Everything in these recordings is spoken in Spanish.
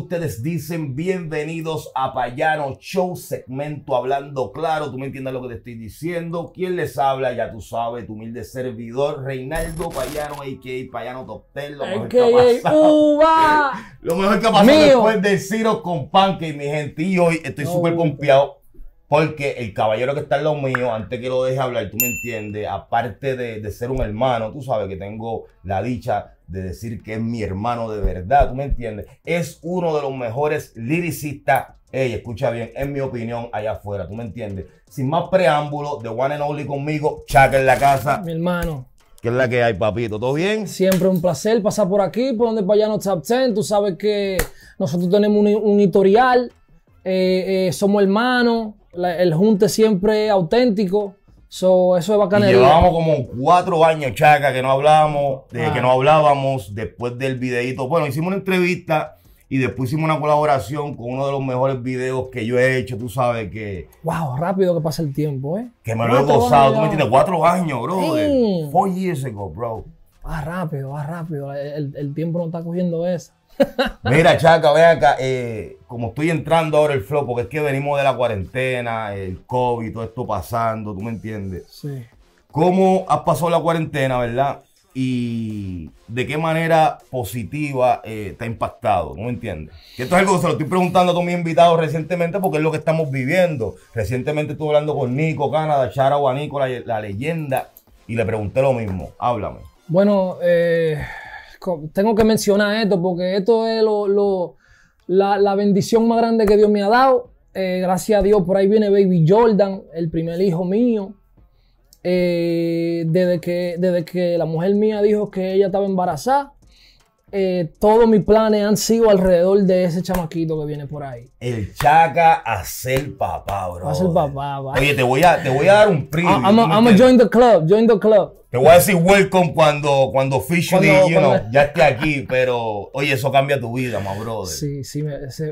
ustedes dicen bienvenidos a Payano Show, segmento hablando claro, tú me entiendes lo que te estoy diciendo, ¿quién les habla? Ya tú sabes, tu humilde servidor, Reinaldo Payano, a.k.a. Payano Toptel, lo mejor que ha pasado. Lo mejor que ha después del Ciro con Pancake, mi gente, y hoy estoy súper confiado Porque el caballero que está en lo mío, antes que lo deje hablar, tú me entiendes, aparte de, de ser un hermano, tú sabes que tengo la dicha de decir que es mi hermano de verdad, ¿tú me entiendes? Es uno de los mejores liricistas. escucha bien, en mi opinión, allá afuera, ¿tú me entiendes? Sin más preámbulo, de One and Only conmigo, Chaca en la casa. Mi hermano. ¿Qué es la que hay, papito? ¿Todo bien? Siempre un placer pasar por aquí, por donde para allá no Tú sabes que nosotros tenemos un, editorial, eh, eh, somos hermanos, el junte siempre auténtico eso es Y llevábamos como cuatro años, chaca, que no hablábamos, de que no hablábamos después del videito Bueno, hicimos una entrevista y después hicimos una colaboración con uno de los mejores videos que yo he hecho, tú sabes que... ¡Wow! Rápido que pasa el tiempo, ¿eh? Que me lo he gozado, tú me entiendes, cuatro años, bro. Four years ago, bro. Va rápido, va rápido, el, el tiempo no está cogiendo eso. Mira, Chaca, ve acá, eh, como estoy entrando ahora el flow, porque es que venimos de la cuarentena, el COVID, todo esto pasando, ¿tú me entiendes? Sí. ¿Cómo has pasado la cuarentena, verdad? y de qué manera positiva eh, te ha impactado, ¿no me entiendes? esto es algo que se lo estoy preguntando a todos mis invitados recientemente porque es lo que estamos viviendo. Recientemente estuve hablando con Nico, Canadá, Chara Nico, la, leyenda, y le pregunté lo mismo. Háblame. Bueno, eh, tengo que mencionar esto porque esto es la, bendición más grande que Dios me ha dado. Eh, gracias a Dios, por ahí viene Baby Jordan, el primer hijo mío. Eh, desde, que, desde que la mujer mía dijo que ella estaba embarazada, eh, todos mis planes han sido alrededor de ese chamaquito que viene por ahí. El chaca a ser papá, bro. A ser papá, Oye, te voy a, te voy a dar un primo. I'm, a, join the club, join the club. Te voy a decir welcome cuando, cuando ya esté aquí, pero oye, eso cambia tu vida, más brother. Sí, sí,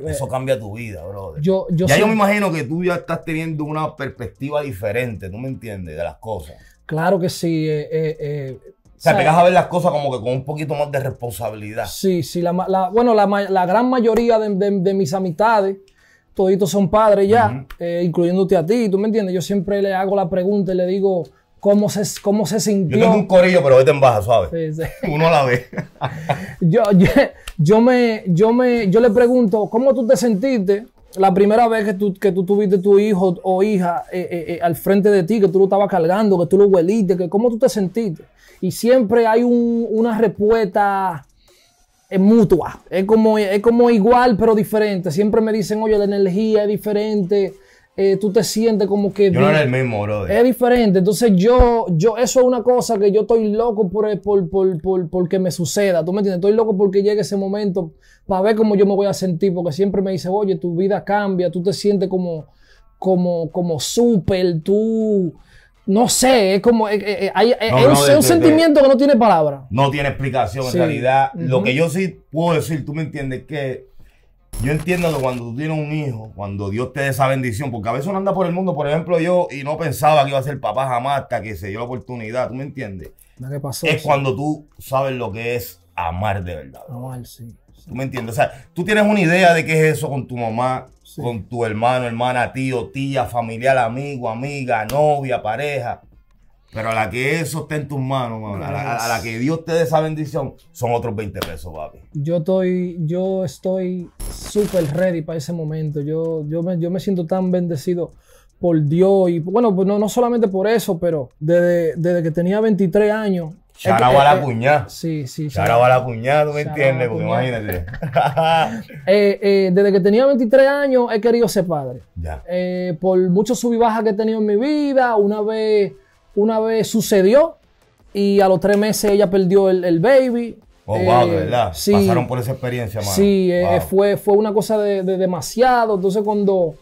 eso cambia tu vida, brother. Yo, ya yo me imagino que tú ya estás teniendo una perspectiva diferente, ¿tú me entiendes? De las cosas. Claro que sí. Eh, eh, eh o sea, pegas a ver las cosas como que con un poquito más de responsabilidad. Sí, sí. bueno, la, gran mayoría de, mis amistades toditos son padres ya, eh, incluyéndote a ti, ¿tú me entiendes? Yo siempre le hago la pregunta y le digo, cómo se, cómo se sintió. Yo tengo un corillo, pero vete en baja, suave. Uno a la vez. yo, me, yo, me, yo le pregunto, ¿cómo tú te sentiste la primera vez que tú, que tú tuviste tu hijo o hija eh, eh, eh, al frente de ti, que tú lo estabas cargando, que tú lo hueliste, que cómo tú te sentiste? Y siempre hay una respuesta mutua. Es como, es como igual, pero diferente. Siempre me dicen, oye, la energía es diferente. Eh, tú te sientes como que... Yo no era el mismo, bro. Es diferente. Entonces yo, yo, eso es una cosa que yo estoy loco eh, por, por, por, por, que me suceda. ¿Tú me entiendes? Estoy loco porque llegue ese momento para ver cómo yo me voy a sentir. Porque siempre me dice, oye, tu vida cambia, tú te sientes como, como, como súper, tú... No sé, es como. Eh, es, un este, sentimiento que no tiene palabra. No tiene explicación, en realidad. Lo que yo sí puedo decir, tú me entiendes, que yo entiendo que cuando tú tienes un hijo, cuando Dios te dé esa bendición, porque a veces uno anda por el mundo, por ejemplo, yo, y no pensaba que iba a ser papá jamás hasta que se dio la oportunidad, ¿tú me entiendes? ¿Qué pasó? Es cuando tú sabes lo que es amar de verdad. Amar, sí, ¿Tú me entiendes? O sea, tú tienes una idea de qué es eso con tu mamá, con tu hermano, hermana, tío, tía, familiar, amigo, amiga, novia, pareja. Pero a la que eso está en tus manos, mano, a, la, que Dios te dé esa bendición, son otros 20 pesos, papi. Yo estoy, yo estoy súper ready para ese momento. Yo, yo, me, siento tan bendecido por Dios y bueno, pues no, solamente por eso, pero desde, que tenía 23 años. a la cuñada. Sí, sí. a la cuñada, tú me entiendes, porque imagínate. desde que tenía 23 eh, eh, eh, años he querido ser padre. Ya. por muchos sub y bajas que he tenido en mi vida, una vez una vez sucedió y a los tres meses ella perdió el, baby. Oh, wow, de eh, verdad. Pasaron por esa experiencia, mano. Sí, eh, eh, fue, fue una cosa de, demasiado. Entonces, cuando.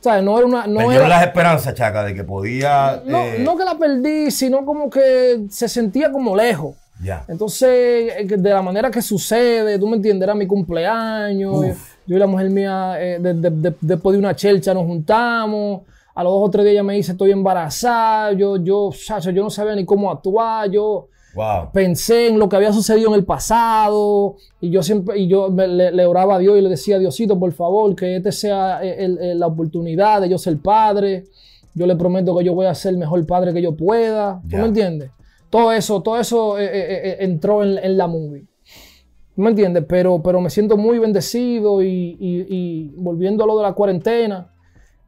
sea, No era una. No era, las esperanzas, chaca, de que podía. No, no que la perdí, sino como que se sentía como lejos. Ya. Entonces, de la manera que sucede, tú me entiendes, era mi cumpleaños. Yo y la mujer mía, después de una chelcha, nos juntamos a los dos o tres días ella me dice, estoy embarazada, yo, yo, yo no sabía ni cómo actuar, yo pensé en lo que había sucedido en el pasado y yo siempre, y yo le, oraba a Dios y le decía, Diosito, por favor, que este sea eh, eh, la oportunidad de yo ser padre, yo le prometo que yo voy a ser el mejor padre que yo pueda, ¿tú me entiendes? Todo eso, todo eso eh, entró en, la movie. ¿Me entiendes? Pero, pero me siento muy bendecido y, y, y, volviendo a lo de la cuarentena,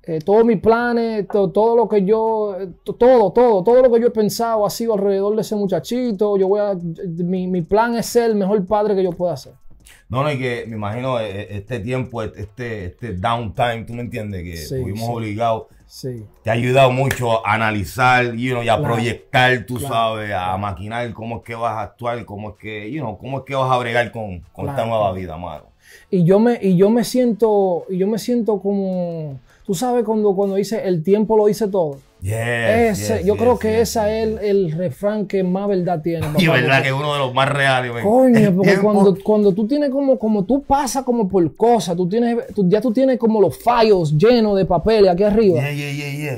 eh, todos mis planes, todo lo que yo, eh, todo, todo, todo lo que yo he pensado ha sido alrededor de ese muchachito. Yo voy a, mi, plan es ser el mejor padre que yo pueda ser. No, no, y que me imagino eh, este tiempo, este, este, este downtime, tú me entiendes, que fuimos obligados, sí. te ha ayudado mucho a analizar you know, y a proyectar, tú sabes, a maquinar cómo es que vas a actuar, cómo es que, you know, cómo es que vas a bregar con, con esta nueva vida, mano. Y yo me, y yo me siento, y yo me siento como Tú sabes cuando, cuando dice el tiempo lo dice todo. Yes, yo creo que ese es el, refrán que más verdad tiene. y verdad que es uno de los más reales. Coño, porque cuando, cuando, tú tienes como, como tú pasas como por cosas, tú tienes, ya tú tienes como los fallos llenos de papeles aquí arriba.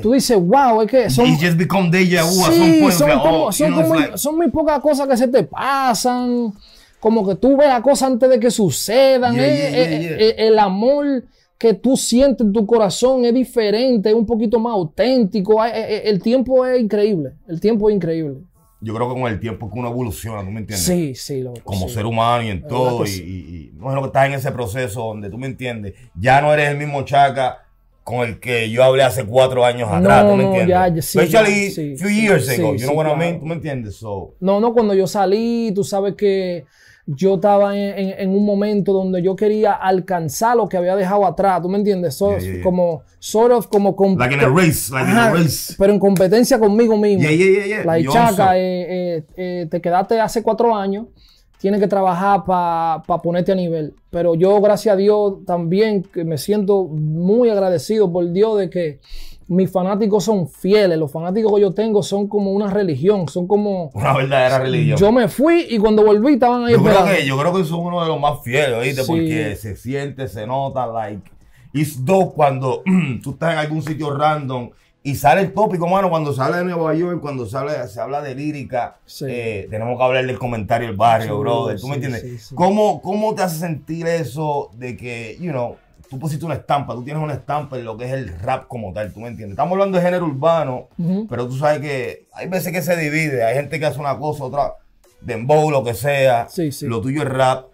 tú dices, wow, es que son. Y just become deja vu sí, son, oh, son, como, son, muy pocas cosas que se te pasan. Como que tú ves la cosas antes de que sucedan. Eh, eh, eh, el amor que tú sientes en tu corazón es diferente, es un poquito más auténtico. Eh, eh, el tiempo es increíble. El tiempo es increíble. Yo creo que con el tiempo que uno evoluciona, ¿tú me entiendes? Sí, sí. Lo, Como ser humano y en todo. Y, no que estás en ese proceso donde, ¿tú me entiendes? Ya no eres el mismo Chaca con el que yo hablé hace cuatro años atrás, ¿tú me entiendes? Especially sí, few years ago, you know what ¿Tú me entiendes? no, no, cuando yo salí, tú sabes que yo estaba en, un momento donde yo quería alcanzar lo que había dejado atrás, ¿tú me entiendes? Como, sort como... race, Pero en competencia conmigo mismo. La chaca, eh, eh, eh, te quedaste hace cuatro años, tienes que trabajar para ponerte a nivel. Pero yo, gracias a Dios, también me siento muy agradecido por Dios de que mis fanáticos son fieles, los fanáticos que yo tengo son como una religión, son como... Una verdadera religión. Yo me fui y cuando volví estaban ahí yo Creo que, yo creo que son uno de los más fieles, ¿oíste? Porque se siente, se nota, like... It's dope cuando tú estás en algún sitio random y sale el tópico, mano, cuando sale de Nueva York, cuando sale, se habla de lírica, eh, tenemos que hablar del comentario del barrio, bro. brother. ¿Tú me entiendes? ¿Cómo, ¿Cómo te hace sentir eso de que, you know, tú pusiste una estampa, tú tienes una estampa en lo que es el rap como tal, tú me entiendes. Estamos hablando de género urbano, pero tú sabes que hay veces que se divide, hay gente que hace una cosa, otra, dembow, lo que sea. Sí, sí. Lo tuyo es rap,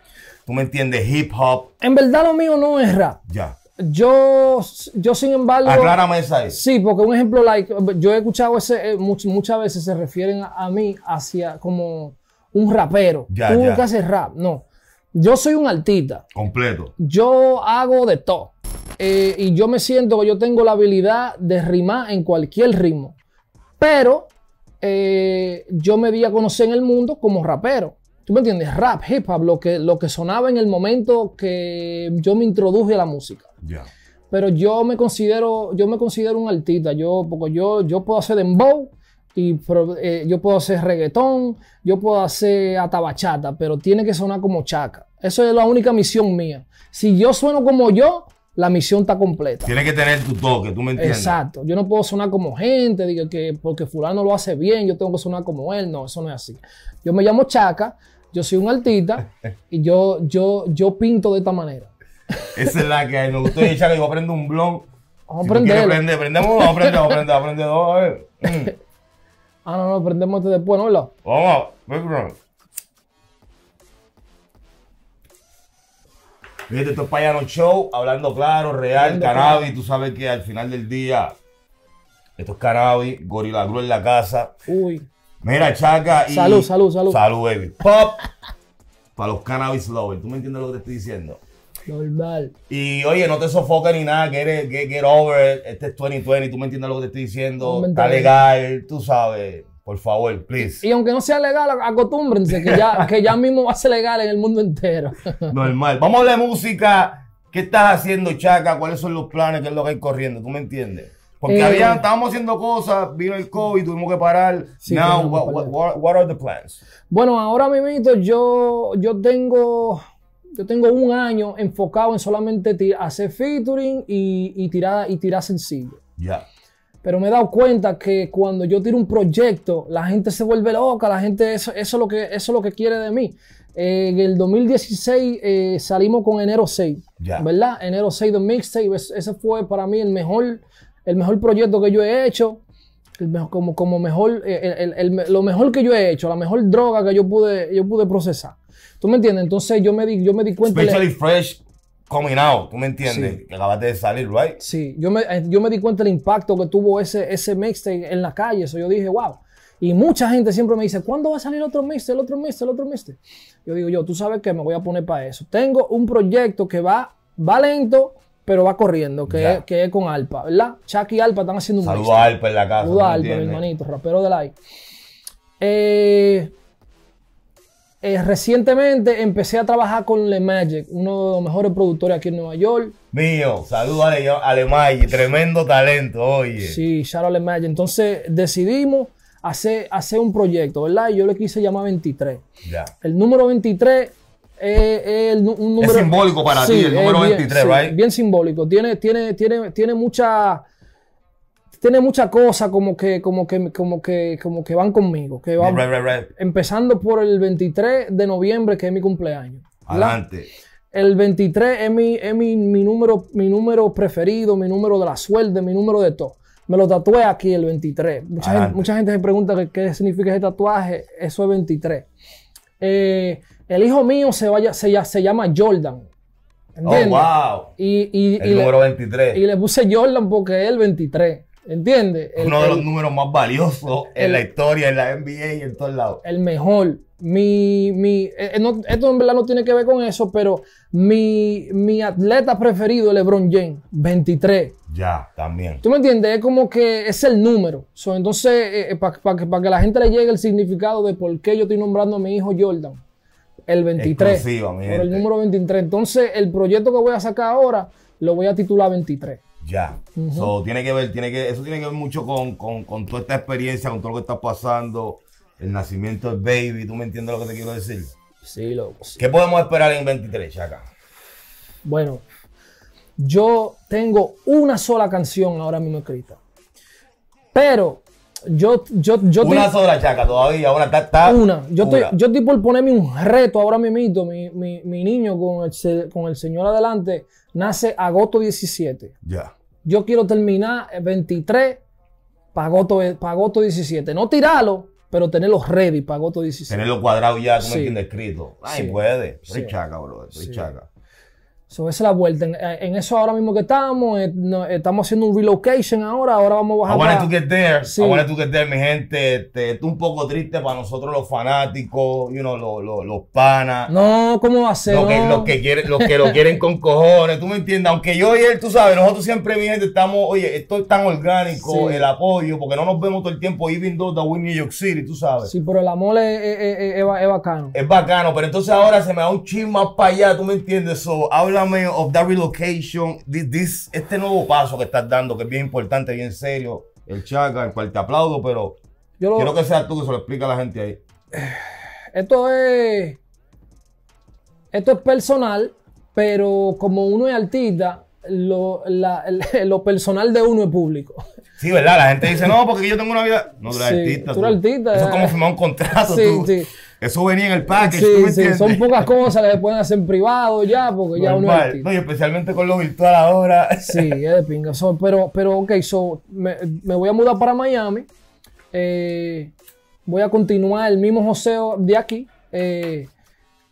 tú me entiendes, hip hop. En verdad lo mío no es rap. Ya. Yo, yo sin embargo... Aclárame esa es. Sí, porque un ejemplo, like, yo he escuchado ese, eh, muchas veces se refieren a, mí hacia como un rapero. tú nunca haces rap, no. Yo soy un artista. Completo. Yo hago de todo. Eh, y yo me siento que yo tengo la habilidad de rimar en cualquier ritmo. Pero eh, yo me di a conocer en el mundo como rapero. ¿Tú me entiendes? Rap, hip hop, lo que, sonaba en el momento que yo me introduje a la música. Pero yo me considero, yo me considero un artista. Yo, porque yo, yo puedo hacer dembow, y eh, yo puedo hacer reggaetón, yo puedo hacer atabachata, pero tiene que sonar como chaca. Eso es la única misión mía. Si yo sueno como yo, la misión está completa. Tiene que tener tu toque, tú me entiendes. Exacto. Yo no puedo sonar como gente, que porque fulano lo hace bien, yo tengo que sonar como él. No, eso no es así. Yo me llamo Chaca, yo soy un artista y yo, yo, yo pinto de esta manera. Esa es la que hay. Me gustó de Chaca, yo aprendo un blog. Vamos a aprender. Si prende, prendemos, vamos a dos, a ver. Mm. Ah, no, no, Aprendemos este después, ¿no? Vamos, Vamos, Fíjate, esto es Payano Show, hablando claro, real, cannabis. Tú sabes que al final del día, esto es cannabis, Gorila Gru en la casa. Uy. Mira, Chaca Salud, salud, salud. Salud, baby. Pop. para los cannabis lovers. ¿Tú me entiendes lo que te estoy diciendo? Normal. Y oye, no te sofoques ni nada, que eres, get, get over. Este es 2020, ¿tú me entiendes lo que te estoy diciendo? Está legal, tú sabes. Por favor, please. Y aunque no sea legal, acostúmbrense que ya, que ya mismo va a ser legal en el mundo entero. Normal. Vamos a la música. ¿Qué estás haciendo, Chaca? ¿Cuáles son los planes? ¿Qué es lo que hay corriendo? ¿Tú me entiendes? Porque eh, estábamos haciendo cosas, vino el COVID, tuvimos que parar. Now, what, are the plans? Bueno, ahora mismo yo, yo tengo yo tengo un año enfocado en solamente hacer featuring y, tirar y tirar sencillo. Ya. Pero me he dado cuenta que cuando yo tiro un proyecto, la gente se vuelve loca, la gente, eso, eso es, lo que, eso lo que quiere de mí. en el 2016 eh, salimos con Enero 6, ¿verdad? Enero 6 de Mixtape, ese fue para mí el mejor, el mejor proyecto que yo he hecho, el mejor, como, como mejor, eh, el, lo mejor que yo he hecho, la mejor droga que yo pude, yo pude procesar. ¿Tú me entiendes? Entonces yo me di, yo me di cuenta... Especially fresh Combinado, ¿tú me entiendes? Que acabaste de salir, right? Sí, yo me, eh, yo me di cuenta del impacto que tuvo ese, ese en la calle, eso yo dije, wow. Y mucha gente siempre me dice, ¿cuándo va a salir otro mixte, el otro mixte, el otro mixte. Yo digo, yo, tú sabes que me voy a poner para eso. Tengo un proyecto que va, va lento, pero va corriendo, que, es, con Alpa, ¿verdad? Chuck y Alpa están haciendo un Saludos a Alpa en la casa. Saludos Alpa, mi hermanito, rapero de like. eh, eh, recientemente empecé a trabajar con Le Magic, uno de los mejores productores aquí en Nueva York. Mío, saludos a Le, Magic, tremendo talento, oye. Sí, a Le Magic. Entonces decidimos hacer, hacer un proyecto, ¿verdad? Y yo le quise llamar 23. Ya. El número 23 es el, un número, es simbólico para ti, el número 23, ¿verdad? right? Bien simbólico. Tiene, tiene, tiene, tiene mucha tiene muchas cosas como que, como que, como que, como que van conmigo. Que van, Empezando por el 23 de noviembre, que es mi cumpleaños. Adelante. el 23 es, mi, mi, número, mi número preferido, mi número de la suerte, mi número de todo. Me lo tatué aquí el 23. Mucha, gente, se pregunta qué significa ese tatuaje. Eso es 23. Eh, el hijo mío se, se, llama Jordan. Oh, wow. Y, el número 23. Y le puse Jordan porque es el 23. ¿Entiendes? Uno de los números más valiosos en la historia, en la NBA y en todos lados. El mejor. Mi, mi, eh, eh, esto en verdad no tiene que ver con eso, pero mi, mi atleta preferido, LeBron James, 23. Ya, también. ¿Tú me entiendes? Es como que es el número. entonces, eh, para que la gente le llegue el significado de por qué yo estoy nombrando a mi hijo Jordan, el 23. por el número 23. Entonces, el proyecto que voy a sacar ahora lo voy a titular 23 ya. tiene que ver, tiene que, eso tiene que ver mucho con, toda esta experiencia, con todo lo que está pasando, el nacimiento del baby, ¿tú me entiendes lo que te quiero decir? Sí, loco. ¿Qué podemos esperar en 23, Chaca? Bueno, yo tengo una sola canción ahora mismo escrita. Pero yo, yo, yo Una sola chaca todavía, ahora está, una. Yo estoy, yo por ponerme un reto ahora mismo, mi, mi, mi niño con con el señor adelante, nace agosto 17. Ya. Yo quiero terminar el 23 para agosto, 17. No tirarlo, pero tenerlo ready para agosto 17. Tenerlo cuadrado ya, como sí. escrito. Ay, sí. puede. rechaca, bro. Rechaca es la vuelta. En, eso ahora mismo que estamos, eh, estamos haciendo un relocation ahora, ahora vamos a bajar. I wanted to get there, there, mi gente. Este, esto un poco triste para nosotros los fanáticos, you know, los, los, los panas. No, ¿cómo va a ser? Los que, que, lo quieren con cojones, tú me entiendes. Aunque yo y él, tú sabes, nosotros siempre, mi gente, estamos, oye, esto es tan orgánico, el apoyo, porque no nos vemos todo el tiempo, even though that New York City, tú sabes. Sí, pero el amor es, bacano. Es bacano, pero entonces ahora se me va un chisme más para allá, tú me entiendes. eso habla de of that relocation, this, este nuevo paso que estás dando, que es bien importante, bien serio, el Chaga, el cual te aplaudo, pero quiero que seas tú que se lo explique a la gente ahí. Esto es. Esto es personal, pero como uno es artista, lo, lo personal de uno es público. Sí, ¿verdad? La gente dice, no, porque yo tengo una vida. No, tú eres artista. Tú, eres artista. Eso es como eh. firmar un contrato. Sí, sí. Eso venía en el package. Sí, sí, son pocas cosas que pueden hacer en privado ya, porque ya uno. Es no, y especialmente con lo virtual ahora. Sí, es de pinga. pero, pero, ok, me, voy a mudar para Miami. Eh, voy a continuar el mismo joseo de aquí. Eh,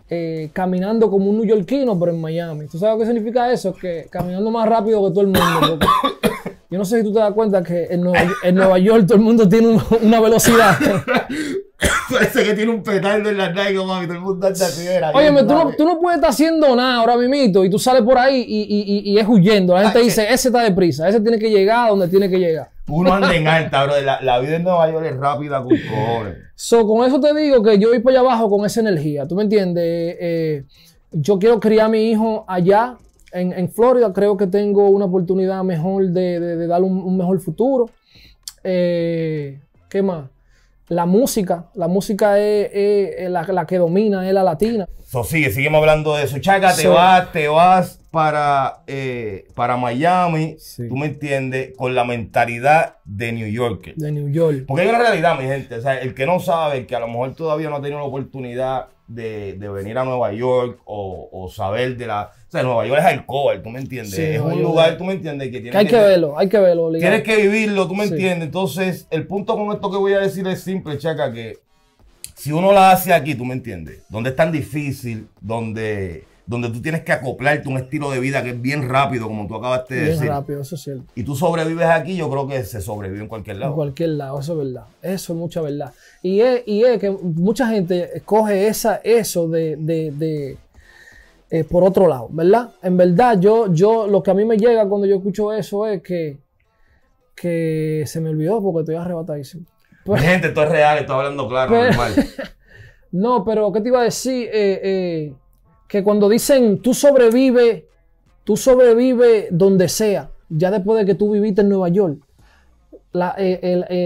eh, caminando como un neoyorquino, pero en Miami. ¿Tú sabes qué significa eso? que caminando más rápido que todo el mundo. yo no sé si tú te das cuenta que en en Nueva York todo el mundo tiene una velocidad. Parece que tiene un petardo en las como Todo el mundo anda Oye, tú, no, tú, puedes estar haciendo nada ahora mimito, y tú sales por ahí y, es huyendo. La gente dice, eh. ese está deprisa, ese tiene que llegar a donde tiene que llegar. Uno anda en alta, bro. La, vida en Nueva York es rápida con cojones. So, con eso te digo que yo voy para allá abajo con esa energía. ¿Tú me entiendes? Eh, yo quiero criar a mi hijo allá. En, Florida creo que tengo una oportunidad mejor de, de, darle un, mejor futuro. Eh, ¿Qué más? la música. La música es, la, que domina, es la latina. So, sigue, seguimos hablando de eso. Chaca, te vas, te vas para, eh, para Miami, tú me entiendes, con la mentalidad de New Yorker. De New York. Porque hay una realidad, mi gente. O sea, el que no sabe, el que a lo mejor todavía no ha tenido la oportunidad de, de venir a Nueva York o, o saber de la o Nueva York es alcohol, tú me entiendes. es un lugar, tú me entiendes, que, que Hay que, verlo, hay que verlo. Obligado. Tienes que vivirlo, tú me entiendes. Entonces, el punto con esto que voy a decir es simple, chaca, que si uno la hace aquí, tú me entiendes, donde es tan difícil, donde, donde tú tienes que acoplarte un estilo de vida que es bien rápido, como tú acabaste de decir. Bien rápido, eso es cierto. Y tú sobrevives aquí, yo creo que se sobrevive en cualquier lado. En cualquier lado, eso es verdad. Eso es mucha verdad. Y es, que mucha gente coge esa, eso de eh, por otro lado, ¿verdad? En verdad, yo, yo, lo que a mí me llega cuando yo escucho eso es que, que se me olvidó porque estoy arrebatadísimo. Pero, pues- Gente, esto es real, estoy hablando claro, pues- normal. no, pero ¿qué te iba a decir? Eh, eh, que cuando dicen tú sobrevives, tú sobrevives donde sea, ya después de que tú viviste en Nueva York.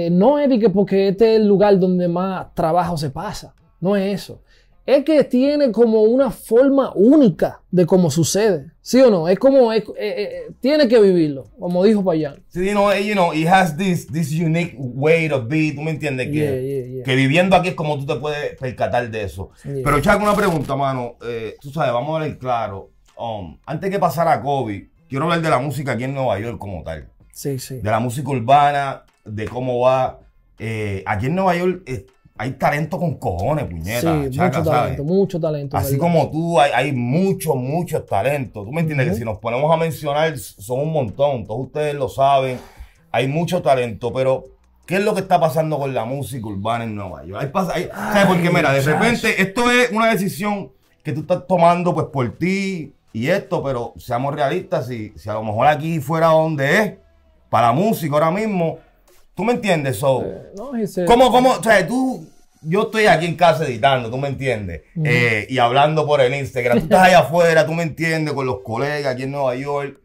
no es porque este es el lugar donde más trabajo se pasa, no es eso es que tiene como una forma única de cómo sucede. ¿Sí o no? Es como, eh, eh, tiene que vivirlo, como dijo Payán. Sí, you know, eh, you know, he has this, unique way to be, tú me entiendes, que, que viviendo aquí es como tú te puedes percatar de eso. Pero Chaco, una pregunta, mano, tú sabes, vamos a ver claro, um, antes que pasar a Kobe, quiero hablar de la música aquí en Nueva York como tal. Sí, sí. De la música urbana, de cómo va. aquí en Nueva York hay talento con cojones, puñeta. Sí, mucho talento, mucho talento. Así como tú, hay, hay mucho muchos talentos. Tú me entiendes que si nos ponemos a mencionar, son un montón, todos ustedes lo saben. Hay mucho talento, pero ¿qué es lo que está pasando con la música urbana en Nueva York? Hay hay, Porque mira, de repente, esto es una decisión que tú estás tomando pues por ti y esto, pero seamos realistas, si, si a lo mejor aquí fuera donde es, para la música ahora mismo, ¿Tú me entiendes? So, no, ese... ¿Cómo, cómo? O sea, tú yo estoy aquí en casa editando, tú me entiendes, eh, y hablando por el Instagram, tú estás allá afuera, tú me entiendes, con los colegas aquí en Nueva York,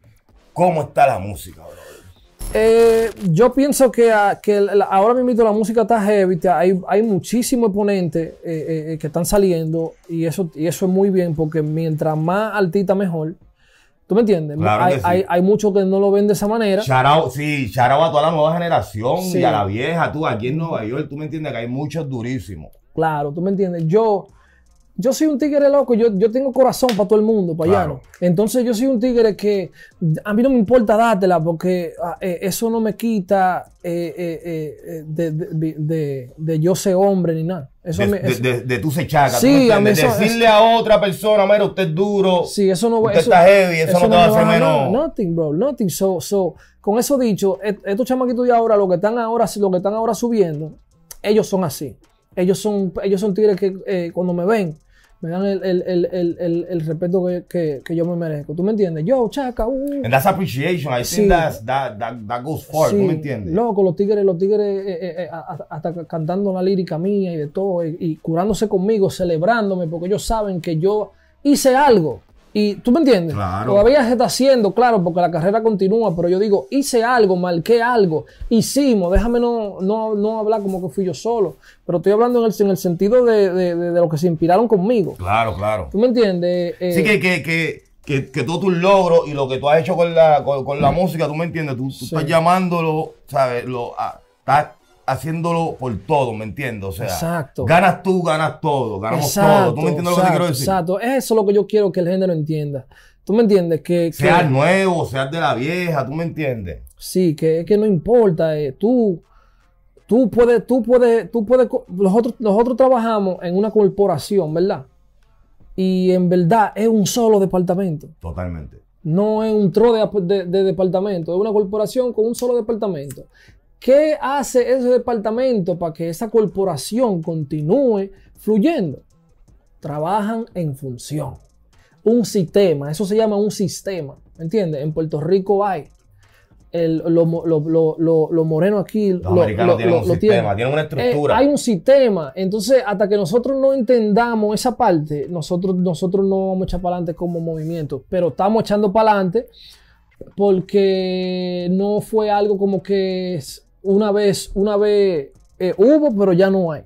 ¿cómo está la música, brother? Eh, yo pienso que, ah, que ahora mismo la música está heavy, hay, hay muchísimos exponentes eh, que están saliendo y eso, y eso es muy bien porque mientras más altita mejor. ¿Tú me entiendes? hay, sí. hay, muchos que no lo ven de esa manera. Charao, sí, charao a toda la nueva generación y a la vieja, tú, aquí en Nueva York, tú me entiendes que hay muchos durísimos. Claro, tú me entiendes. Yo, yo soy un tigre loco, yo, yo tengo corazón para todo el mundo, para allá. Entonces yo soy un tigre que a mí no me importa dártela porque ah, eh, eso no me quita eh, eh, de, de, de, yo ser hombre ni nada. Eso de, me, de, tú se Sí, Decirle a otra persona, mira, usted es duro. Sí, eso no Usted eso, está heavy, eso, no te va a hacer menos. nothing, bro, nothing. So, so, con eso dicho, estos chamaquitos de ahora, lo que están ahora, los que están ahora subiendo, ellos son así. Ellos son, ellos son tigres que cuando me ven, me dan el, respeto que, yo me merezco. ¿Tú me entiendes? Yo, chaca, uh. And that's appreciation. I sí. think that's, that, that, ¿Tú me entiendes? No, con los tigres, los tigres, eh, eh, eh, hasta cantando la lírica mía y de todo, y curándose conmigo, celebrándome, porque ellos saben que yo hice algo. Y tú me entiendes, claro. todavía se está haciendo, claro, porque la carrera continúa, pero yo digo, hice algo, marqué algo, hicimos, déjame no, no, no hablar como que fui yo solo, pero estoy hablando en el, en el sentido de, de, que se inspiraron conmigo. Claro, claro. ¿Tú me entiendes? Eh, sí, que, que, que, que, que todos tus logros y lo que tú has hecho con la, con, la música, tú me entiendes, tú, estás llamándolo, ¿sabes? Lo, ah, estás haciéndolo por todo, ¿me entiendes? O sea, ganas tú, ganas todo, ganamos todo. ¿Tú me entiendes lo que te quiero decir? Exacto, eso es lo que yo quiero que el género entienda. ¿Tú me entiendes? Que, seas nuevo, seas de la vieja, ¿tú me entiendes? Sí, que, que no importa, eh, tú... Tú puedes, tú puedes, tú puedes, nosotros, trabajamos en una corporación, ¿verdad? Y en verdad es un solo departamento. Totalmente. No es un tro de, de, de, departamento, es una corporación con un solo departamento. ¿Qué hace ese departamento para que esa corporación continúe fluyendo? Trabajan en función. Un sistema, eso se llama un sistema, ¿Me ¿entiendes? En Puerto Rico hay. los lo, lo, morenos aquí los americanos tienen un sistema, tienen. una eh, estructura. hay un sistema. Entonces, hasta que nosotros no entendamos esa parte, nosotros, nosotros no vamos a echar para adelante como movimiento. Pero estamos echando para adelante porque no fue algo como que una vez, una vez eh, hubo, pero ya no hay.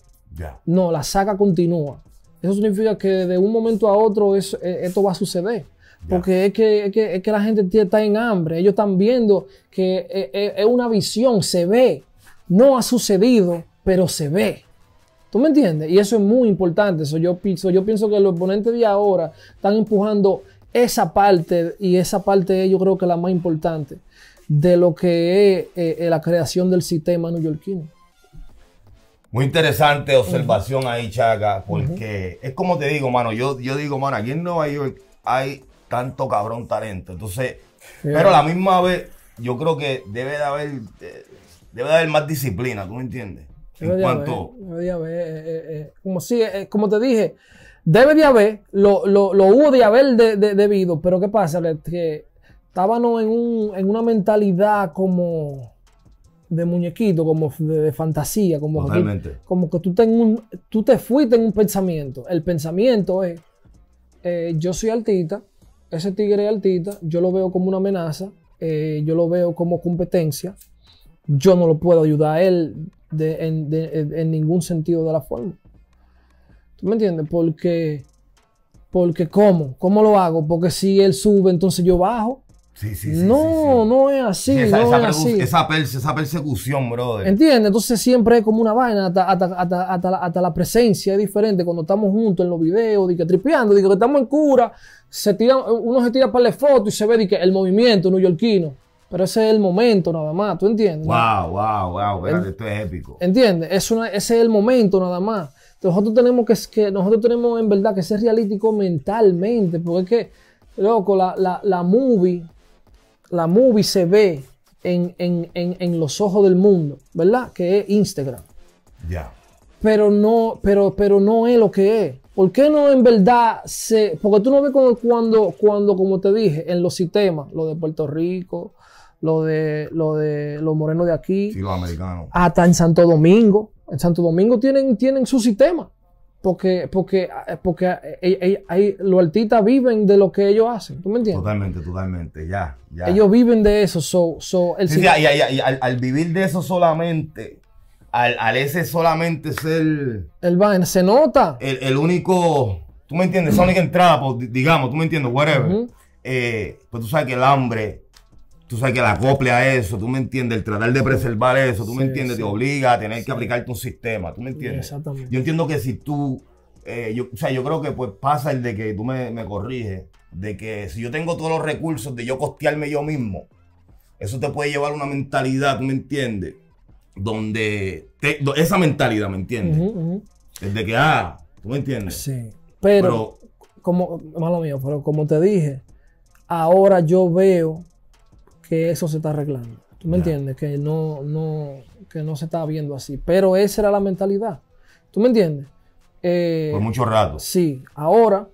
No, la saga continúa. Eso significa que de un momento a otro es, eh, esto va a suceder. Porque es, que, la gente está en hambre. Ellos están viendo que eh, es, una visión, se ve. No ha sucedido, pero se ve. ¿Tú me entiendes? Y eso es muy importante. Eso yo, pienso, yo pienso que los oponentes de ahora están empujando esa parte y esa parte yo creo que la más importante de lo que es eh, eh, la creación del sistema neoyorquino. Muy interesante observación ahí, Chaga, porque es como te digo, mano, yo, yo digo, mano, aquí en Nueva York hay tanto cabrón talento. Entonces, pero a la misma vez, yo creo que debe de haber, eh, debe haber más disciplina, ¿tú me entiendes? en cuanto... Haber, como, si, como te dije, debe de haber, lo, lo, hubo de haber debido, pero ¿qué pasa? Que estábamos en, una mentalidad como de muñequito, como de, fantasía, como Totalmente. que, como que tú, tú te fuiste en un pensamiento. El pensamiento es, eh, yo soy altita, ese tigre es altita, yo lo veo como una amenaza, eh, yo lo veo como competencia, yo no lo puedo ayudar a él en, ningún sentido de la forma. ¿Tú me entiendes? Porque, porque ¿cómo? ¿Cómo lo hago? Porque si él sube, entonces yo bajo no, no es así. Esa, no es así. Esa, persecución, brother. ¿Entiendes? Entonces siempre es como una vaina, hasta, la, presencia es diferente cuando estamos juntos en los videos, que tripeando, que estamos en cura, se tira, uno se tira para la foto y se ve el movimiento neoyorquino. Pero ese es el momento nada más, ¿tú entiendes? Wow, wow, wow, esto es épico. ¿Entiendes? una, ese es el momento nada más. Nosotros tenemos que, que, nosotros tenemos en verdad que ser realísticos mentalmente, porque es que, loco, la, la, la movie la movie se ve en, los ojos del mundo, ¿verdad? Que es Instagram. Ya. Pero no, pero, pero no es lo que es. ¿Por qué no en verdad se.? Porque tú no ves cuando, cuando, como te dije, en los sistemas, lo de Puerto Rico, lo de, lo de los morenos de aquí. Sí, los americanos. Hasta en Santo Domingo. En Santo Domingo tienen, tienen su sistema porque, porque, eh, porque eh, los artistas viven de lo que ellos hacen, ¿tú me entiendes? Totalmente, totalmente, ya, ya. Ellos viven de eso, so, so el sí, y, al, vivir de eso solamente, al, ese solamente ser... El van, se nota. El, único, ¿tú me entiendes? única entrada, pues, digamos, ¿tú me entiendes? Whatever. Eh, pues tú sabes que el hambre tú sabes que la acople a eso, tú me entiendes, el tratar de preservar eso, tú me entiendes, te obliga a tener que aplicarte un sistema, tú me entiendes. Yo entiendo que si tú, eh, o sea, yo creo que pues pasa el de que tú me, me corriges, de que si yo tengo todos los recursos de yo costearme yo mismo, eso te puede llevar a una mentalidad, tú me entiendes, donde, esa mentalidad, ¿me entiendes? El de que, ah, tú me entiendes. Sí, pero, pero como, malo mío, pero como te dije, ahora yo veo que eso se está arreglando. ¿Tú me entiendes? Que no, no, se está viendo así. Pero esa era la mentalidad. ¿Tú me entiendes? Eh, Por mucho rato. Sí, ahora,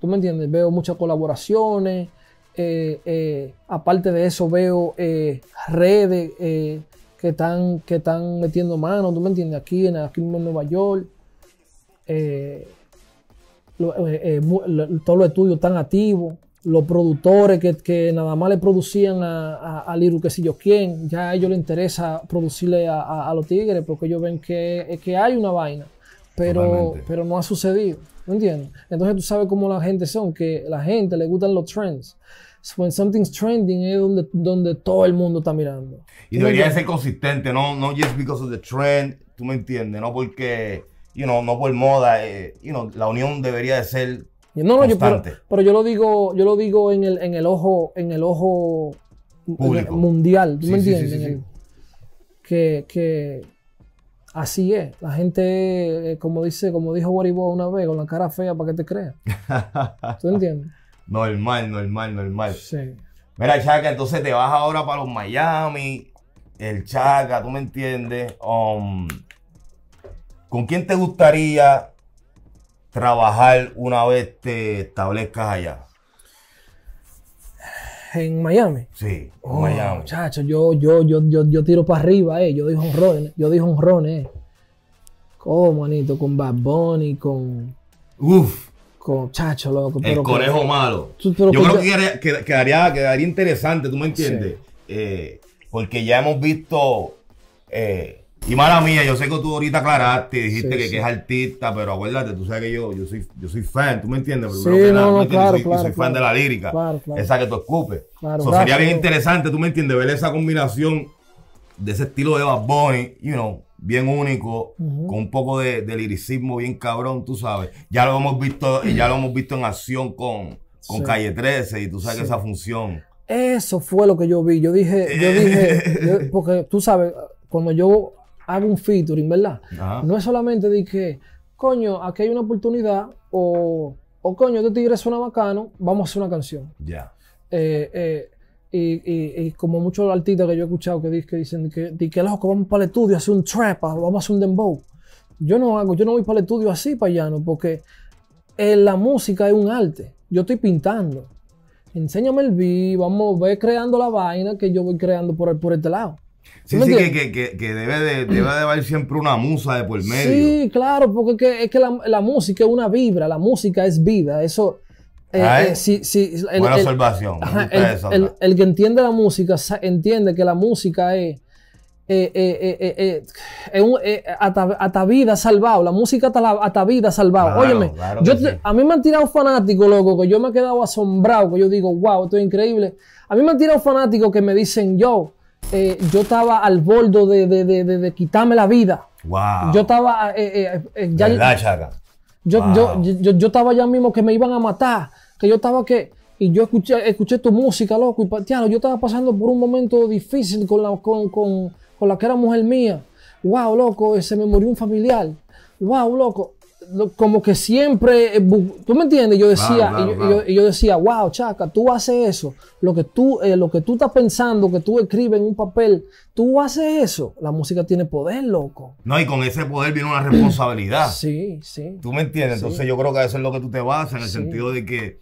¿tú me entiendes? Veo muchas colaboraciones. Eh, eh, aparte de eso, veo redes que, están, que están metiendo mano. ¿Tú me entiendes? Aquí en, aquí en Nueva York. todos los estudios están activos los productores que, nada más le producían a, Liru que si yo quién, ya a ellos les interesa producirle a, los tigres porque ellos ven que, que hay una vaina, pero, pero no ha sucedido, ¿me entiendes? Entonces tú sabes cómo la gente son, que la gente le gustan los trends. When something's trending es donde, todo el mundo está mirando. Y debería ser consistente, no, no just because of the trend, tú me entiendes, no porque, you know, no por moda, eh, you la unión debería de ser no, no, pero, pero, yo lo digo, yo lo digo en el, en el ojo, en el ojo mundial, ¿tú me entiendes? que, así es. La gente, eh, como dice, como dijo Waribo una vez, con la cara fea para que te creas. ¿Tú entiendes? normal, normal, normal. Sí. Mira, Chaca, entonces te vas ahora para los Miami, el Chaca, ¿tú me entiendes? Um, ¿Con quién te gustaría trabajar una vez te establezcas allá? En Miami. Sí, en oh, Muchachos, yo, yo, yo, yo, tiro para arriba, eh. Yo dijo un ron, yo dijo un ron, eh. manito, con Bad Bunny, con. Uf. Con Chacho, loco. el conejo malo. yo creo que quedaría, quedaría interesante, ¿tú me entiendes? Eh, porque ya hemos visto. Eh, y mala mía, yo sé que tú ahorita aclaraste, dijiste que, es artista, pero acuérdate, tú sabes que yo, yo, soy, yo soy fan, ¿tú me entiendes? Sí, que nada, claro, soy, soy fan de la lírica, esa que tú escupes. Eso sería bien interesante, ¿tú me entiendes? Ver esa combinación de ese estilo de Bad Bunny, you know, bien único, con un poco de, liricismo bien cabrón, tú sabes. Ya lo hemos visto, eh, ya lo hemos visto en acción con, Calle 13 y tú sabes que esa función. Eso fue lo que yo vi. Yo dije, yo dije, porque tú sabes, cuando yo haga un featuring, ¿verdad? Ah. No es solamente de que, coño, aquí hay una oportunidad o, o coño, este tigre suena bacano, vamos a hacer una canción. Ya. Eh, eh, y, como muchos artistas que yo he escuchado que, dicen que, de que loco, vamos para el estudio a hacer un trap, vamos a hacer un dembow. Yo no hago, yo no voy para el estudio así, payano, porque eh, la música es un arte. Yo estoy pintando. Enséñame el beat, vamos, voy creando la vaina que yo voy creando por, por este lado. Sí, sí, que, debe, de, debe, haber siempre una musa de por medio. Sí, claro, porque es que, la, música es una vibra, la música es vida, eso... Eh, ah, ¿eh? eh sí, el, Buena el, que entiende la música entiende que la música es. Eh, a tu vida salvado, la música hasta, la, vida salvado. Óyeme, a mí me han tirado fanáticos, loco, que yo me he quedado asombrado, que yo digo, wow, esto es increíble. A mí me han tirado fanáticos que me dicen, yo, eh, yo estaba al bordo de, de, quitarme la vida. Wow. Yo estaba. Eh, eh, yo, yo, yo, estaba ya mismo que me iban a matar. Que yo estaba que. Y yo escuché, escuché tu música, loco. Y yo estaba pasando por un momento difícil con la, con, con la que era mujer mía. Wow, loco, se me murió un familiar. Wow, loco como que siempre, eh, tú me entiendes, yo decía, yo, decía, wow, chaca, tú haces eso, lo que tú, eh, lo que tú estás pensando, que tú escribes en un papel, tú haces eso, la música tiene poder, loco. No, y con ese poder viene una responsabilidad. sí, sí. Tú me entiendes, entonces yo creo que eso es lo que tú te vas en el sentido de que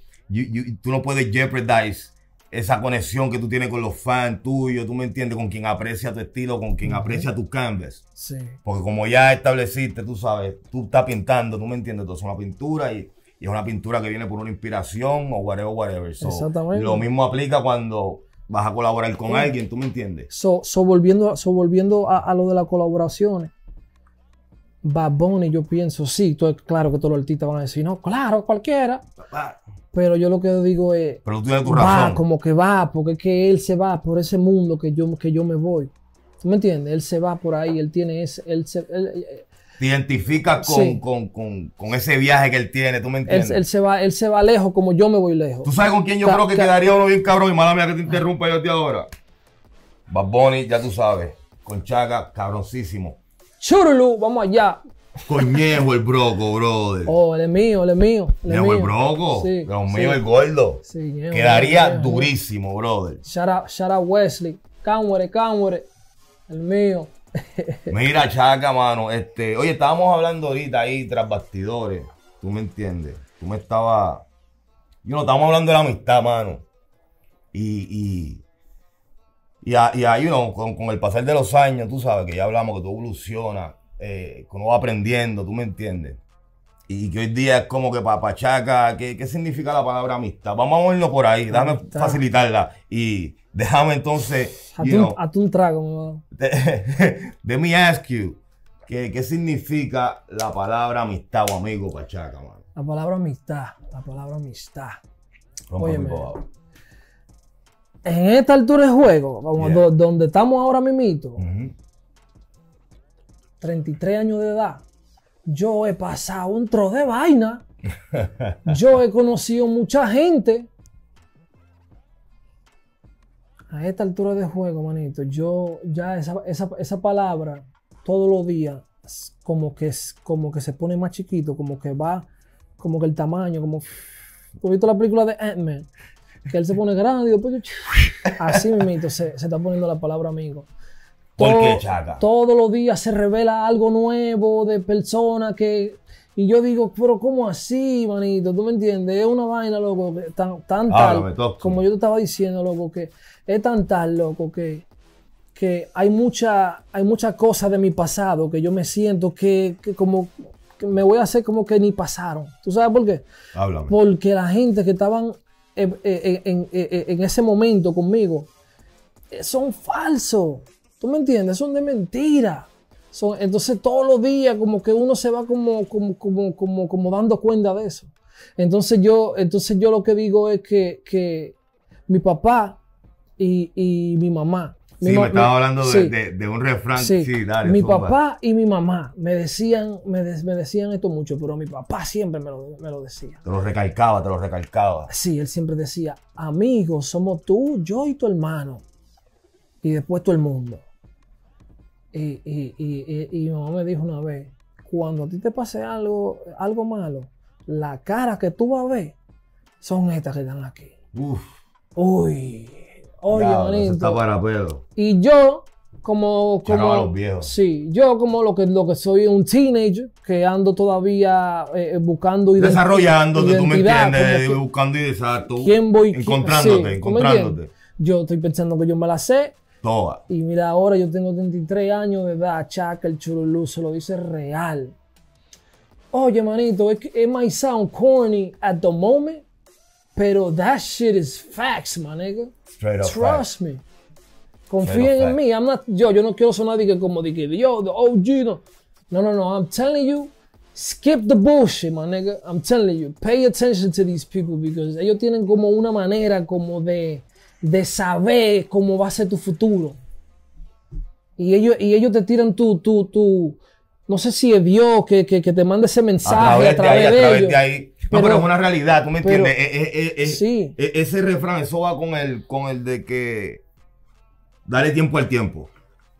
tú no puedes jeopardize esa conexión que tú tienes con los fans tuyos, tú me entiendes, con quien aprecia tu estilo, con quien aprecia tus cambios. Sí. Porque como ya estableciste, tú sabes, tú estás pintando, tú me entiendes, todo es una pintura y, es una pintura que viene por una inspiración o whatever, whatever. Exactamente. Lo mismo aplica cuando vas a colaborar con alguien, tú me entiendes. So, volviendo, so volviendo a, lo de las colaboraciones. Bad Bunny, yo pienso, sí, claro que todos los artistas van a decir, no, claro, cualquiera. Papá. Pero yo lo que digo es. Pero tú tienes tu va, como que va, porque es que él se va por ese mundo que yo, que yo me voy. ¿Tú me entiendes? Él se va por ahí, él tiene ese. Él se, te identifica con, con, con, con, ese viaje que él tiene, ¿tú me entiendes? Él, se va, él se va lejos como yo me voy lejos. ¿Tú sabes con quién yo creo que quedaría uno bien cabrón? Y mala mía que te interrumpa yo a ti ahora. Bad ya tú sabes. Con Chaga, cabroncísimo. Churulu, vamos allá. Coñejo el broco, brother. Oh, el es mío, el mío. El el broco. Sí, mío, el gordo. Quedaría durísimo, brother. Shout out, Wesley. Camure, Camure, El mío. Mira, chaca, mano. Este, oye, estábamos hablando ahorita ahí tras bastidores. Tú me entiendes. Tú me estabas. Yo no, estábamos hablando de la amistad, mano. Y. y y ahí, you con, con el pasar de los años, tú sabes que ya hablamos que tú evolucionas como eh, va aprendiendo, tú me entiendes. Y que hoy día es como que para ¿qué, ¿qué significa la palabra amistad? Vamos a irnos por ahí, déjame facilitarla y déjame entonces... ¿a tu trago. Let me ask you, ¿qué, significa la palabra amistad o amigo pachaca, mano? La palabra amistad, la palabra amistad. Óyeme, en esta altura de juego, donde estamos ahora mismo. 33 años de edad, yo he pasado un tro de vaina. Yo he conocido mucha gente. A esta altura de juego, manito, yo ya esa, palabra todos los días como que, como que se pone más chiquito, como que va, como que el tamaño, como... ¿Tú has visto la película de Ant-Man? Que él se pone grande y después Así mismo se, se está poniendo la palabra amigo. ¿Por Todos los días se revela algo nuevo de personas que. Y yo digo, pero ¿cómo así, manito? ¿Tú me entiendes? Es una vaina, loco, que tan, tan tal. Como yo te estaba diciendo, loco, que es tan tal, loco, que, que hay hay muchas cosas de mi pasado que yo me siento que, como me voy a hacer como que ni pasaron. ¿Tú sabes por qué? Háblame. Porque la gente que estaban eh, eh, eh, en ese momento conmigo son falsos. ¿Tú me entiendes? Son de mentira. Son, entonces todos los días como que uno se va como, como, dando cuenta de eso. Entonces yo, entonces yo lo que digo es que, mi papá y, mi mamá. Sí, me estaba hablando de, un refrán. Sí, dale, mi papá y mi mamá me decían, me, esto mucho, pero mi papá siempre me lo, me lo decía. Te lo recalcaba, te lo recalcaba. Sí, él siempre decía, amigos, somos tú, yo y tu hermano. Y después todo el mundo. Y, mi mamá me dijo una vez, cuando a ti te pase algo, algo malo, la cara que tú vas a ver son estas que están aquí. Uf. Uy. Oye, ya, manito. Está para pedo. Y yo, como. como los viejos. Sí, yo como lo que, lo que soy un teenager, que ando todavía eh, eh, buscando y Desarrollándote, tú me entiendes, eh, buscando y desarrollando. ¿Quién voy? Encontrándote, encontrándote. Yo estoy pensando que yo me la sé Toda. Y mira, ahora yo tengo 33 años ¿verdad? Chaka, el churulú, se lo dice real. Oye, manito, it, it might sound corny at the moment, pero that shit is facts, my nigga. Straight up Trust me. Confíen en mí. yo, yo no quiero sonar de que como de que yo, the OG, no. No, no, no. I'm telling you, skip the bullshit, my nigga. I'm telling you, pay attention to these people because ellos tienen como una manera como de de saber cómo va a ser tu futuro. Y ellos, y ellos te tiran tu, tu, tu, no sé si es Dios que, que, te manda ese mensaje a través, de, ahí, No, pero, es una realidad, tú me entiendes. Eh, eh, eh, ese refrán, eso va con el, con el de que dale tiempo al tiempo.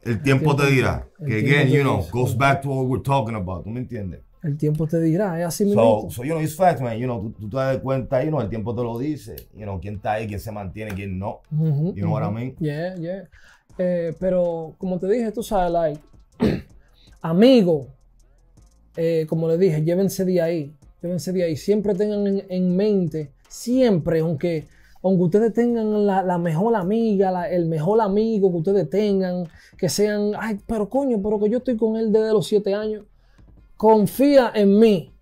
El tiempo, el tiempo te dirá. Que again, you know, goes back to what we're talking about. ¿Tú me entiendes? El tiempo te dirá, es así mismo. So, so, you know, it's fact, man. You know, tú, te das cuenta, ahí, no el tiempo te lo dice. You know, quién está ahí, quién se mantiene, quién no. you know what I mean? Yeah, yeah. Eh, pero, como te dije, tú sabes, like, amigo, eh, como le dije, llévense de ahí. Llévense de ahí. Siempre tengan en, mente, siempre, aunque, aunque ustedes tengan la, mejor amiga, el mejor amigo que ustedes tengan, que sean, ay, pero coño, pero que yo estoy con él desde los siete años confía en mí.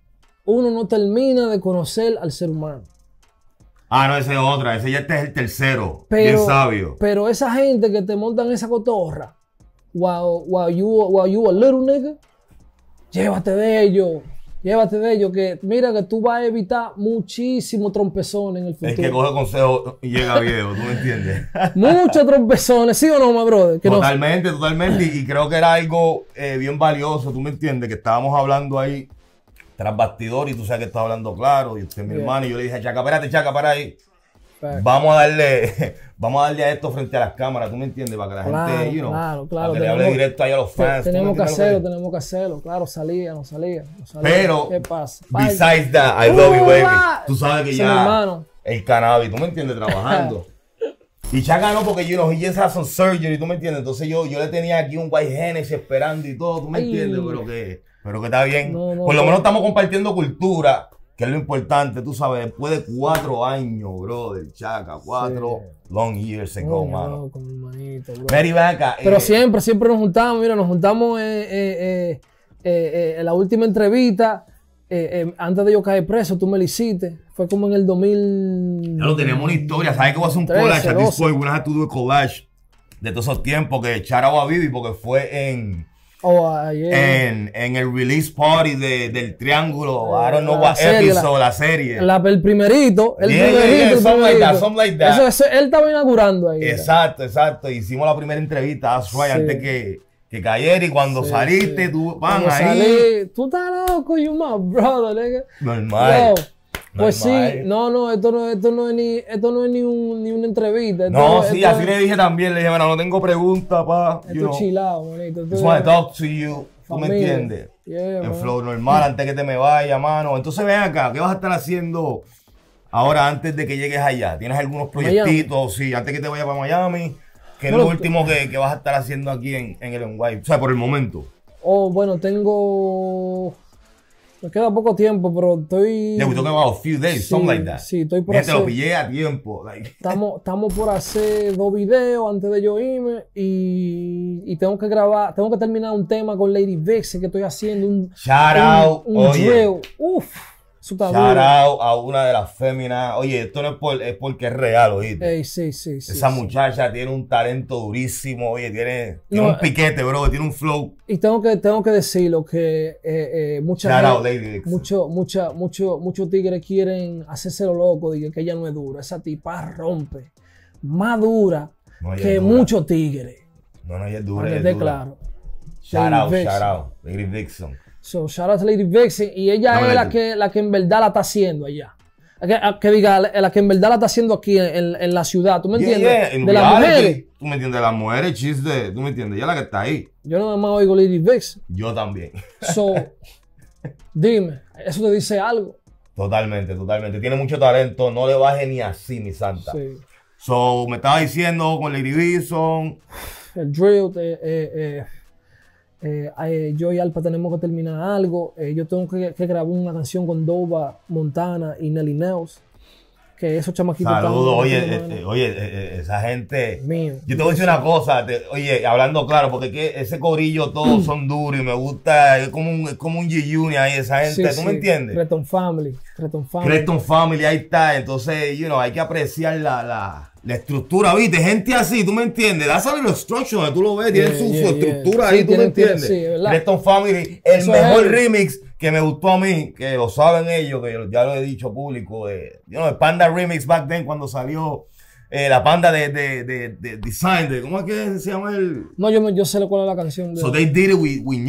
Uno no termina de conocer al ser humano. Ah, no, ese es otra, ese ya este es el tercero. Pero, bien sabio. Pero esa gente que te montan esa cotorra, Wow, while, you, you a little nigga, llévate de ellos. Llévate de ello, que mira que tú vas a evitar muchísimo trompezón en el futuro. Es que coge consejo y llega viejo, ¿tú me entiendes? Muchos trompezones, ¿sí o no, mi brother? totalmente, totalmente. Y creo que era algo eh, bien valioso, ¿tú me entiendes? Que estábamos hablando ahí tras bastidor y tú sabes que estás hablando claro. Y usted, es mi hermano, y yo le dije, Chaca, espérate, Chaca, para ahí. Vamos a darle, vamos a darle a esto frente a las cámaras, ¿tú me entiendes? Para que la gente, you know, claro, claro, que le hable directo ahí a los fans. Tenemos que hacerlo, tenemos que hacerlo, claro, salía, no salía, no salía. Pero, ¿qué pasa? Besides that, I love you, baby. Tú sabes que ya el cannabis, ¿tú me entiendes? Trabajando. y ya no, porque yo know, he just some surgery, ¿tú me entiendes? Entonces yo, yo le tenía aquí un white Genesis esperando y todo, ¿tú me entiendes? Pero que, pero que está bien. Por lo menos estamos compartiendo cultura que es lo importante, tú sabes, después de cuatro años, bro del chaca, cuatro long years ago, man. Pero eh, siempre, siempre nos juntamos, mira, nos juntamos eh, eh, en la última entrevista. antes de yo caer preso, tú me lo hiciste. Fue como en el 2000. Ya lo tenemos una historia. ¿Sabes qué voy a hacer un collage? A ti fue, una vez collage de todos esos tiempos que echar a Vivi, porque fue en Oh, ah, en, en, el release party de, del Triángulo, eh, I don't know what la serie, la, serie. el primerito, el primerito. Like Eso, él estaba inaugurando ahí. Exacto, exacto. Hicimos la primera entrevista, a Sway antes que, que y cuando saliste, tú, van ahí. tú estás loco, you my brother, Normal. Pues sí, no, no, esto no, es ni, esto no es un, una entrevista. no, sí, así le dije también, le dije, bueno, no tengo preguntas, pa. Esto es chilado, bonito. talk to you. ¿Tú me entiendes? en flow normal, antes que te me vaya, mano. Entonces ven acá, ¿qué vas a estar haciendo ahora antes de que llegues allá? ¿Tienes algunos proyectitos? Sí, antes que te vaya para Miami. ¿Qué es lo último que, vas a estar haciendo aquí en, en el Uruguay? O sea, por el momento. Oh, bueno, tengo me queda poco tiempo, pero estoy. Yeah, we talking a few days, sí, something like that. Sí, estoy por ya hacer. te lo pillé a tiempo. Estamos, estamos por hacer dos videos antes de yo irme y, y, tengo que grabar, tengo que terminar un tema con Lady Vexe que estoy haciendo. Un, Shout out. Un, Uf. Sharao a una de las féminas. Oye, esto no es, porque es real, oíste. Esa muchacha tiene un talento durísimo, oye, tiene, un eh, piquete, bro, tiene un flow. Y tengo que, tengo que decirlo que eh, eh, muchas mucho, mucha, muchos tigres quieren hacerse lo loco, digan que ella no es dura. Esa tipa rompe. Más dura que muchos tigres. No, no, ella es dura. Ella es claro. Shout out, shout Dixon. So, shout out to Lady Vixen. Y ella es la que, la que en verdad la está haciendo allá. Que, diga, la que en verdad la está haciendo aquí en, en la ciudad, ¿tú me entiendes? De las mujeres. tú me entiendes, de las mujeres, chiste, tú me entiendes, ella es la que está ahí. Yo nada más oigo Lady Vex. Yo también. So, dime, ¿eso te dice algo? Totalmente, totalmente. Tiene mucho talento, no le baje ni así, mi santa. Sí. So, me estaba diciendo con Lady Vixen. El drill, eh, eh, eh eh, eh, yo y Alpa tenemos que terminar algo, eh, yo tengo que, grabar una canción con Dova, Montana y Nelly Neos. Saludos, oye, este, oye, eh, eh, esa gente. Yo te voy a decir una cosa, oye, hablando claro, porque que ese corillo todos son duros y me gusta, es como un, es como un G-Union ahí, esa gente, ¿tú me entiendes? Creton Family, Creton Family. Family, ahí está, entonces, you know, hay que apreciar la, la, la estructura, viste, gente así, ¿tú me entiendes? Dásale a los structure, tú lo ves, tienen su, estructura ahí, ¿tú me entiendes? Creston Family, el mejor remix que me gustó a mí, que lo saben ellos, que ya lo he dicho público, de you Panda Remix back then cuando salió eh, la panda de, de, Design, ¿cómo es que se llama él? No, yo, yo sé cuál es la canción. De... So They Did It with, with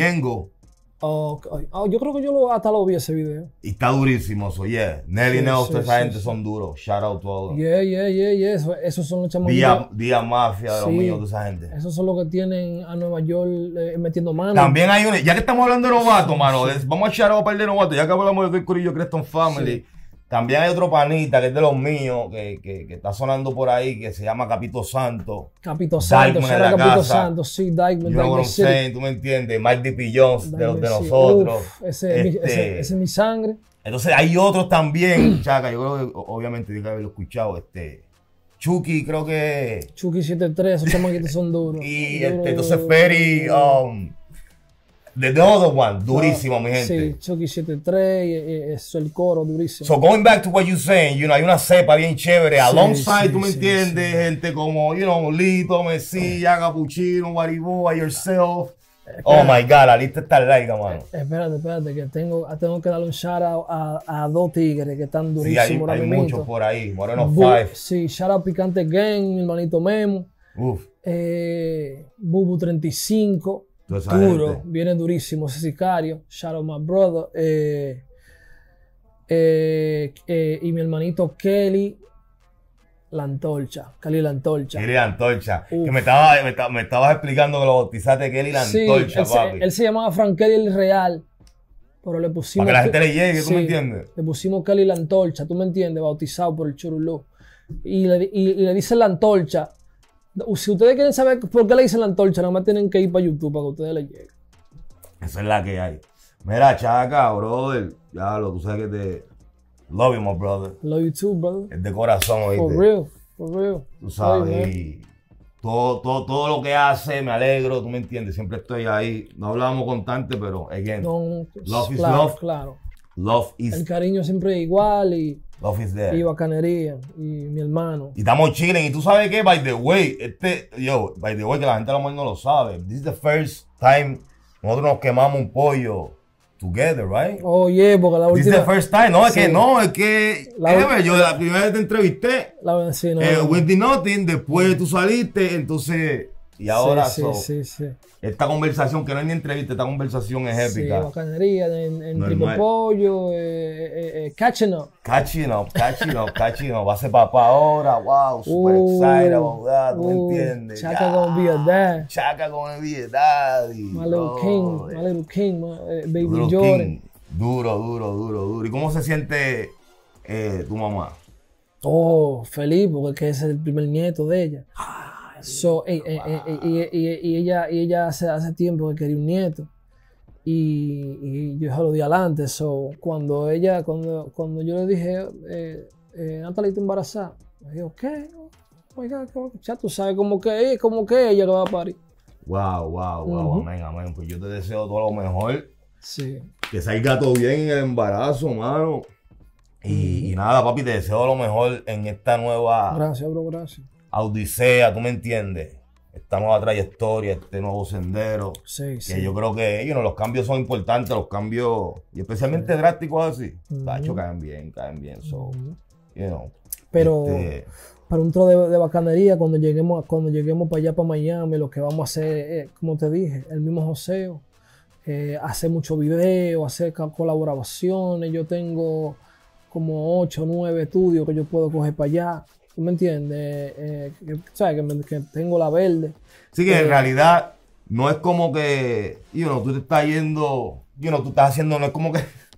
Oh, yo creo que yo lo, hasta lo vi ese video. Y está durísimo eso, yeah. Nelly sí, Nelson, esa gente son duros. Shout out to all. Yeah, yeah, yeah, yeah. esos son los chamos. Día, Mafia de los míos de esa gente. Esos son los que tienen a Nueva York eh, metiendo mano. También hay una, ya que estamos hablando de novatos, mano, vamos a echar a un par de novatos. Ya que hablamos de Curillo Creston Family. También hay otro panita que es de los míos, que, que, está sonando por ahí, que se llama Capito Santo. Capito Santo, Dykeman llama Capito Santo, sí, Dykeman. Yo no tú me entiendes, Mike D.P. Jones de, de, nosotros. Este, ese, ese, es mi sangre. Entonces hay otros también, Chaca, yo creo que obviamente que haberlo escuchado, este... Chucky, creo que. Chucky 73, esos son duros. Y este, entonces Ferry, um, The, los Other One, ah, durísimo, mi gente. Sí, Chucky 73, eh, eh, eso el coro, durísimo. So going back to what you saying, you know, hay una cepa bien chévere, alongside, tú me entiendes, gente como, you know, Lito, Mesilla, Capuchino, By Yourself. oh my God, la lista está larga, mano. Eh, espérate, espérate, que tengo, ah, tengo que darle un shout out a, a, dos tigres que están durísimos. Sí, hay, hay muchos por ahí, Moreno Five. Sí, shout out Picante Gang, mi manito Memo. Uf. Eh, Bubu 35. Duro, viene durísimo. Ese sicario, Shadow My Brother. Eh, eh, eh, y mi hermanito Kelly. La antorcha, Kelly la antorcha. Kelly la antorcha. Que me, estaba, estabas explicando que lo bautizaste Kelly la antorcha, él, papi. Se, él se llamaba Frank Kelly el Real. Pero le pusimos. Para que la gente le llegue, ¿tú me entiendes? Le pusimos Kelly la antorcha, ¿tú me entiendes? Bautizado por el Churulú. Y le, dice la antorcha si ustedes quieren saber por qué le dicen la antorcha, nada más tienen que ir para YouTube para que ustedes le lleguen. Esa es la que hay. Mira, chaca, brother. Ya lo, tú sabes que te. Love you, my brother. Love you too, brother. Es de corazón, oíste. For real, for real. Tú sabes, y todo, todo, todo lo que hace, me alegro, tú me entiendes. Siempre estoy ahí. No hablábamos constante, pero again. No, love is love. Claro. Love is. El cariño siempre es igual y y Bacanería, y mi hermano. Y estamos chilling. Y tú sabes qué, by the way, este, yo, by the way, que la gente a lo mejor no lo sabe. This is the first time nosotros nos quemamos un pollo together, right? Oh, yeah, porque la última... This is the first time. No, es que no, es que... La, eh, yo la primera vez te entrevisté. La sí, eh, no. With the Nothing, después tú saliste, entonces... Y ahora sí, sí, esta conversación, que no es ni entrevista, esta conversación es épica. Sí, bacanería, en, en tipo pollo, eh, eh, eh, catching up. Catching up, catching up, catching up. Va a ser papá ahora, wow, super excited about that, ¿tú entiendes? Chaca con gonna be dad. Chaca gonna be a daddy. My little king, my eh. little king, my, eh, baby Jordan. Duro, duro, duro, duro. ¿Y cómo se siente tu mamá? Oh, feliz, porque es el primer nieto de ella. So, y, ella, y ella hace, tiempo que quería un nieto. Y, yo lo di adelante. So, cuando ella, cuando, cuando yo le dije, eh, eh, te embarazada, me dijo, ¿qué? Oh ya tú sabes, como que, es, como que ella lo va a parir. Wow, wow, wow, amén, amén. Pues yo te deseo todo lo mejor. Sí. Que salga todo bien en el embarazo, mano. Y, y nada, papi, te deseo lo mejor en esta nueva. Gracias, bro, gracias Odisea, tú me entiendes, esta nueva trayectoria, este nuevo sendero. Sí, que yo creo que ellos, los cambios son importantes, los cambios, y especialmente drásticos así, uh caen bien, caen bien. So, Pero este, para un tro de, bacanería, cuando lleguemos, cuando lleguemos para allá, para Miami, lo que vamos a hacer como te dije, el mismo joseo, eh, hacer mucho video, hacer colaboraciones. Yo tengo como ocho o 9 estudios que yo puedo coger para allá. ¿Tú me entiendes? Eh, que, ¿Sabes? Que, tengo la verde. Sí, que en eh, realidad no es como que, tú te estás yendo, yo no tú estás haciendo, no es como que.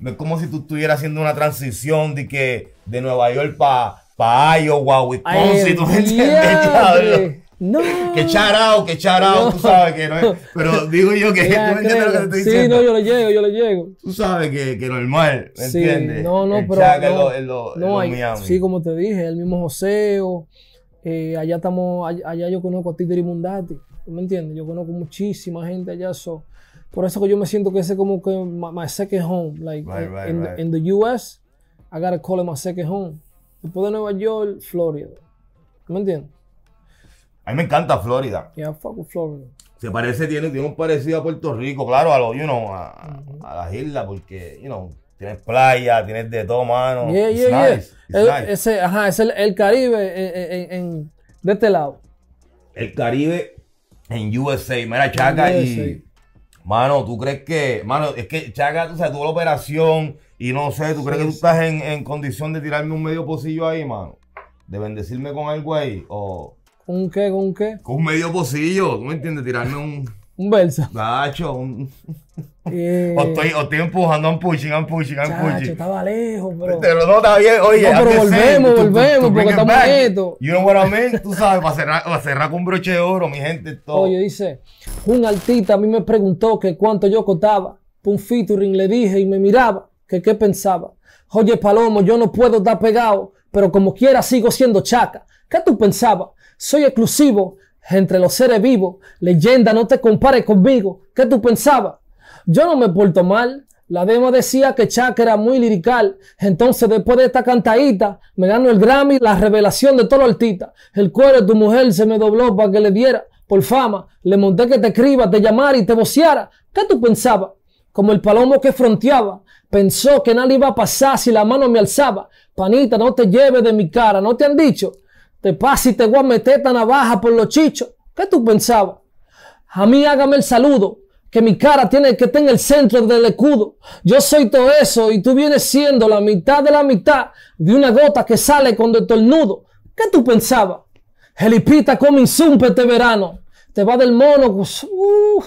No es como si tú estuvieras haciendo una transición de que de Nueva York para pa Iowa, Wisconsin, ¿tú me entiendes? No. Que charao, que charao, tú sabes que no es. Pero digo yo que tú entiendes lo que sí, no, yo le llego, yo le llego. Tú sabes que, que normal, ¿me entiendes? No, no, pero. no, es lo, hay, Sí, como te dije, el mismo joseo. Eh, allá estamos, allá yo conozco a Titeri Mundati. ¿Me entiendes? Yo conozco muchísima gente allá. So, por eso que yo me siento que ese es como que my, second home. Like, in, in, the US, I gotta call it my second home. Después de Nueva York, Florida. ¿Me entiendes? A mí me encanta Florida. Yeah, fuck Florida. Se parece, tiene, tiene un parecido a Puerto Rico, claro, a los, you know, mm-hmm. a, las islas, porque, you know, tienes playa, tienes de todo, mano. Yeah, yeah, ese, ajá, es el, Caribe eh, eh, de este lado. El Caribe en USA. Mira, Chaca y. Mano, ¿tú crees que.? Mano, es que Chaca, tú sabes, tuvo la operación y no sé, ¿tú crees que tú estás en, en, condición de tirarme un medio pocillo ahí, mano? De bendecirme con algo ahí. O. ¿Con qué? ¿Con qué? Con un medio pocillo, ¿tú me entiendes? Tirarme un. un verso. Gacho, un. Eh. o, estoy, o estoy empujando, I'm pushing, un pushing, I'm chacho, pushing. estaba lejos, bro. Pero no está bien, oye. No, pero volvemos, volvemos, porque estamos quietos. You know what I mean? Tú sabes, para cerrar, cerrar con un broche de oro, mi gente, todo. Oye, dice, un artista a mí me preguntó que cuánto yo cotaba. Un featuring le dije y me miraba, que qué pensaba. Oye, Palomo, yo no puedo estar pegado, pero como quiera sigo siendo chaca. ¿Qué tú pensabas? Soy exclusivo entre los seres vivos. Leyenda, no te compares conmigo. ¿Qué tú pensabas? Yo no me porto mal. La demo decía que Chuck era muy lirical. Entonces, después de esta cantadita, me ganó el Grammy, la revelación de todo altita, El cuero de tu mujer se me dobló para que le diera. Por fama, le monté que te escriba, te llamara y te vociara. ¿Qué tú pensabas? Como el palomo que fronteaba, pensó que nada iba a pasar si la mano me alzaba. Panita, no te lleves de mi cara, ¿no te han dicho? Te pasa y te voy a meter tan navaja por los chichos. ¿Qué tú pensabas? A mí hágame el saludo. Que mi cara tiene que estar en el centro del escudo. Yo soy todo eso y tú vienes siendo la mitad de la mitad de una gota que sale cuando nudo. ¿Qué tú pensabas? Helipita come insumpe este verano. Te va del mono. Pues, uh.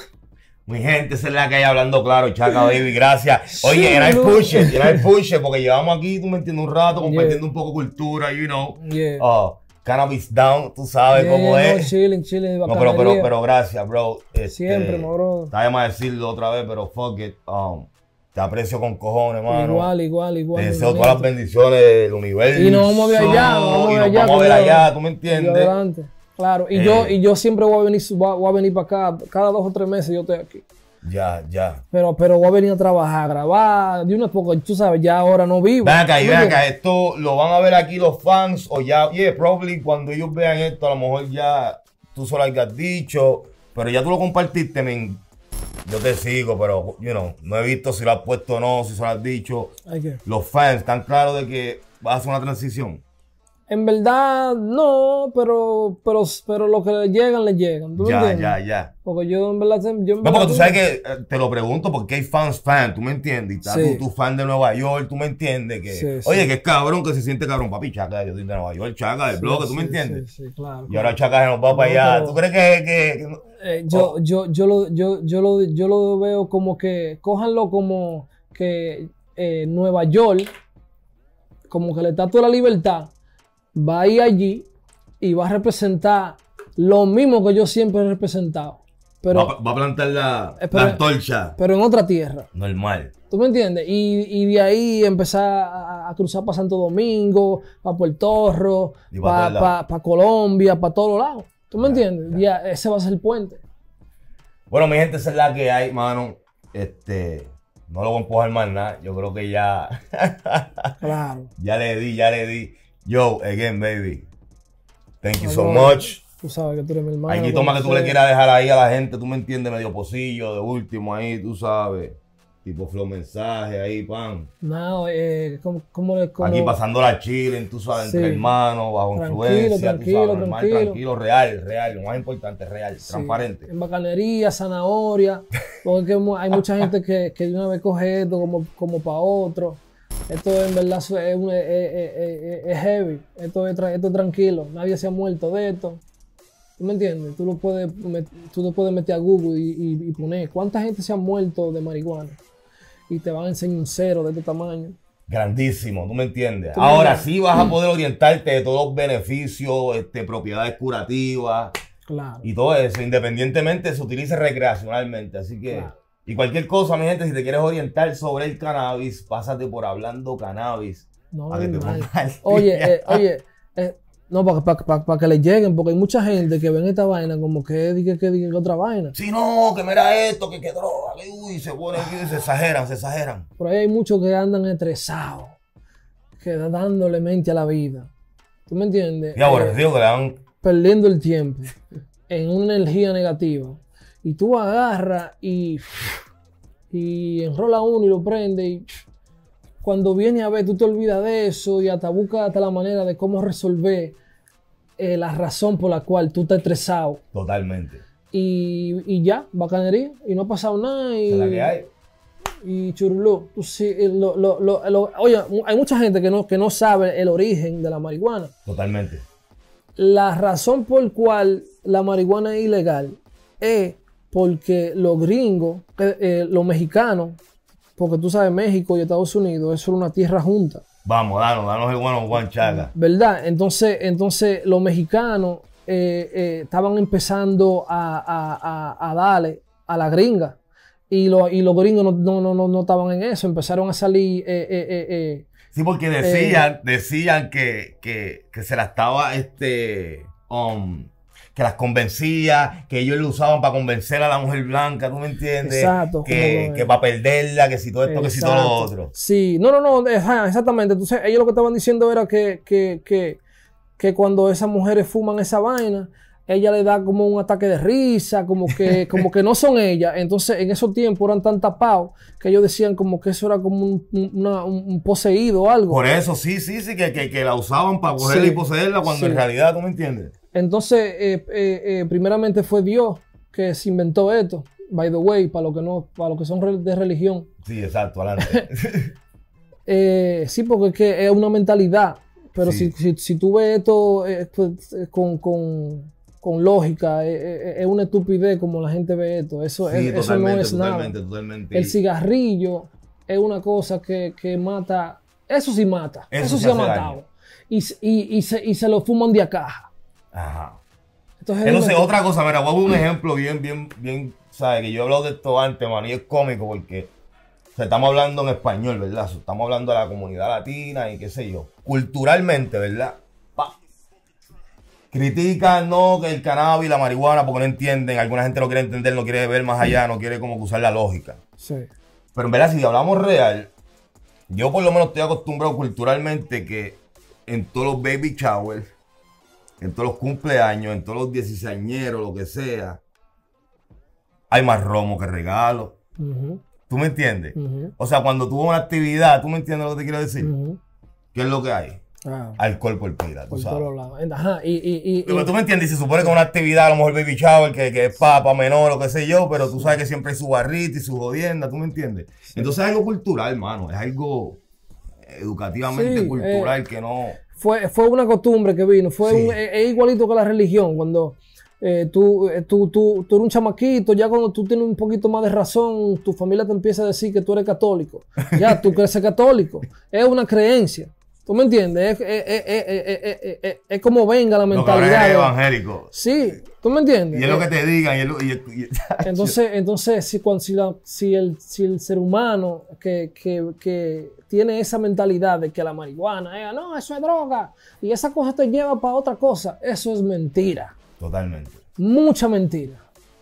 Mi gente, se le la que hablando claro, Chaca Baby, gracias. Oye, era el push. era el push. porque llevamos aquí, tú me entiendes, un rato, compartiendo un poco cultura, you know. Yeah. Ah. Cannabis Down, tú sabes cómo es. No, chilling, chilling, pero, pero, pero gracias, bro. Este, siempre, no, bro. Está más decirlo otra vez, pero fuck it. Um, te aprecio con cojones, hermano. Igual, igual, igual. Te deseo todas las bendiciones del universo. Y nos vamos a ver allá. Nos vamos, y nos allá, vamos a ver allá, tú me entiendes. claro, y, yo, eh. y yo siempre voy a venir, voy a venir para acá. Cada dos o tres meses yo estoy aquí. Ya, ya. Pero, pero voy a venir a trabajar, a grabar, de una poco, tú sabes, ya ahora no vivo. Venga, acá, esto lo van a ver aquí los fans o ya, yeah, probably cuando ellos vean esto, a lo mejor ya tú solo has dicho, pero ya tú lo compartiste, men. Yo te sigo, pero, you know, no he visto si lo has puesto o no, si solo has dicho. Los fans están claros de que vas a hacer una transición en verdad no, pero, pero, pero lo que le llegan, le llegan. ya, ya, ya. Porque yo en verdad. Yo en no, porque tú sabes que eh, te lo pregunto porque hay fans, fan, tú me entiendes. Y tú, tú, fan de Nueva York, tú me entiendes. que Oye, que es cabrón que se siente cabrón, papi, chaca, yo soy de Nueva York, chaca, del bloque, tú me entiendes. Sí, sí, claro. Y ahora chaca se nos va para allá. ¿Tú crees que.? que, eh, yo, oh. yo, yo, lo, yo, yo, lo, yo lo veo como que. Cójanlo como que eh, Nueva York, como que le está toda la libertad va a ir allí y va a representar lo mismo que yo siempre he representado. Pero, va, a plantar la, antorcha. Pero en otra tierra. Normal. ¿Tú me entiendes? Y, de ahí empezar a, cruzar para Santo Domingo, para Puerto Rico, para, Colombia, para todos lados. ¿Tú me entiendes? ese va a ser el puente. Bueno, mi gente, es la que hay, mano. Este, no lo voy a empujar más nada. Yo creo que ya. claro. Ya le di, ya le di. Yo, again, baby. Thank you so much. Tú sabes que tú eres mi hermano. Hay toma que tú le quieras dejar ahí a la gente, tú me entiendes, medio pocillo, de último ahí, tú sabes. Tipo flow mensaje ahí, pan. No, eh, ¿cómo, le cómo... Aquí pasando la chile, tú sabes, entre hermanos, bajo tranquilo, influencia. Tranquilo, tú sabes, tranquilo. tranquilo, real, real, lo más importante, real, transparente. En bacanería, zanahoria, porque hay mucha gente que, que de una vez coge esto como, como para otro. Esto en verdad eh, eh, eh, es, heavy, esto, esto es, tranquilo, nadie se ha muerto de esto. ¿Tú me entiendes? Tú lo puedes, tú lo puedes meter a Google y, poner cuánta gente se ha muerto de marihuana y te van a enseñar un cero de este tamaño. Grandísimo, ¿tú me entiendes? Ahora sí vas a poder orientarte de todos los beneficios, este, propiedades curativas claro. y todo eso, independientemente se utilice recreacionalmente. Así que. Y cualquier cosa, mi gente, si te quieres orientar sobre el cannabis, pásate por hablando cannabis. No, para que oye, eh, oye, eh, no, para que le lleguen, porque hay mucha gente que ven esta vaina como que que, que, que otra vaina. Sí, no, que mira esto, que, qué droga, que, uy, se pone aquí, se exageran, se exageran. Por ahí hay muchos que andan estresados, que dándole mente a la vida. ¿Tú me entiendes? Y ahora eh, digo que le dan. Perdiendo el tiempo en una energía negativa y tú agarras y, y enrola uno y lo prende y cuando viene a ver tú te olvidas de eso y hasta buscas hasta la manera de cómo resolver eh, la razón por la cual tú estás estresado. Totalmente. Y, y ya, bacanería, y no ha pasado nada. Y, la hay. Y churulú. Eh, oye, hay mucha gente que no, que no sabe el origen de la marihuana. Totalmente. La razón por la cual la marihuana es ilegal es porque los gringos, eh, eh, los mexicanos, porque tú sabes, México y Estados Unidos es una tierra junta. Vamos, danos, danos el bueno Juan ¿Verdad? Entonces, entonces los mexicanos eh, estaban empezando a, darle a la gringa. Y, y los gringos no, no, no, estaban en eso, empezaron a salir... sí, porque decían, decían que, se la estaba este, um, que las convencía, que ellos lo usaban para convencer a la mujer blanca, ¿tú me entiendes? Exacto. Que, para perderla, que si todo esto, que si todo lo otro. Sí, no, no, no, exactamente. Entonces ellos lo que estaban diciendo era que, que, que, que cuando esas mujeres fuman esa vaina, ella le da como un ataque de risa, como que, como que no son ella. Entonces, en esos tiempos eran tan tapados que ellos decían como que eso era como un, poseído o algo. Por eso, sí, sí, sí, que, la usaban para cogerla y poseerla cuando en realidad, ¿tú me entiendes? Entonces, eh, eh, eh, primeramente fue Dios que se inventó esto, by the way, para los que, no, para lo que son de religión. Sí, exacto, adelante. sí, porque es, que es una mentalidad. Pero si, si, tú ves esto pues, con con lógica, eh, eh, eh, es, una estupidez como la gente ve esto, eso, es, eso no es totalmente, nada. Totalmente. El cigarrillo es una cosa que, mata, eso sí mata, eso, sí ha matado. Y, se, lo fuman de a caja. Ajá. Entonces, otra cosa, mira, voy a un ejemplo bien, bien, bien, ¿sabes? Que yo he hablado de esto antes, man y es cómico porque estamos hablando en español, ¿verdad? Estamos hablando de la comunidad latina y qué sé yo. Culturalmente, ¿verdad? Critican, no, que el cannabis, y la marihuana, porque no entienden. Alguna gente no quiere entender, no quiere ver más allá, no quiere como usar la lógica. Sí. Pero en verdad, si hablamos real, yo por lo menos estoy acostumbrado culturalmente que en todos los baby showers, en todos los cumpleaños, en todos los añeros, lo que sea, hay más romo que regalo. ¿Tú me entiendes? O sea, cuando tuvo una actividad, ¿tú me entiendes lo que te quiero decir? ¿Qué es lo que hay? al cuerpo el pirata. y, pero tú me entiendes, se supone que una actividad, a lo mejor baby shower, que, que es papa menor o qué sé yo, pero tú sabes que siempre es su barrita y su jodienda, ¿tú me entiendes? Entonces es algo cultural, hermano, es algo educativamente cultural eh, que no... Fue, fue una costumbre que vino, fue e, e igualito que la religión, cuando... Eh, eh, tú, tú, tú, eres un chamaquito, ya cuando tú tienes un poquito más de razón, tu familia te empieza a decir que tú eres católico. Ya, tú creces católico. Es una creencia. ¿Tú me entiendes? Es, como venga la mentalidad. es evangélico. Sí, ¿tú me entiendes? Y es lo que eh, te digan. entonces, entonces si, el, ser humano que, tiene esa mentalidad de que la marihuana, eh, no, eso es droga, y esa cosa te lleva para otra cosa, eso es mentira. Totalmente. Mucha mentira.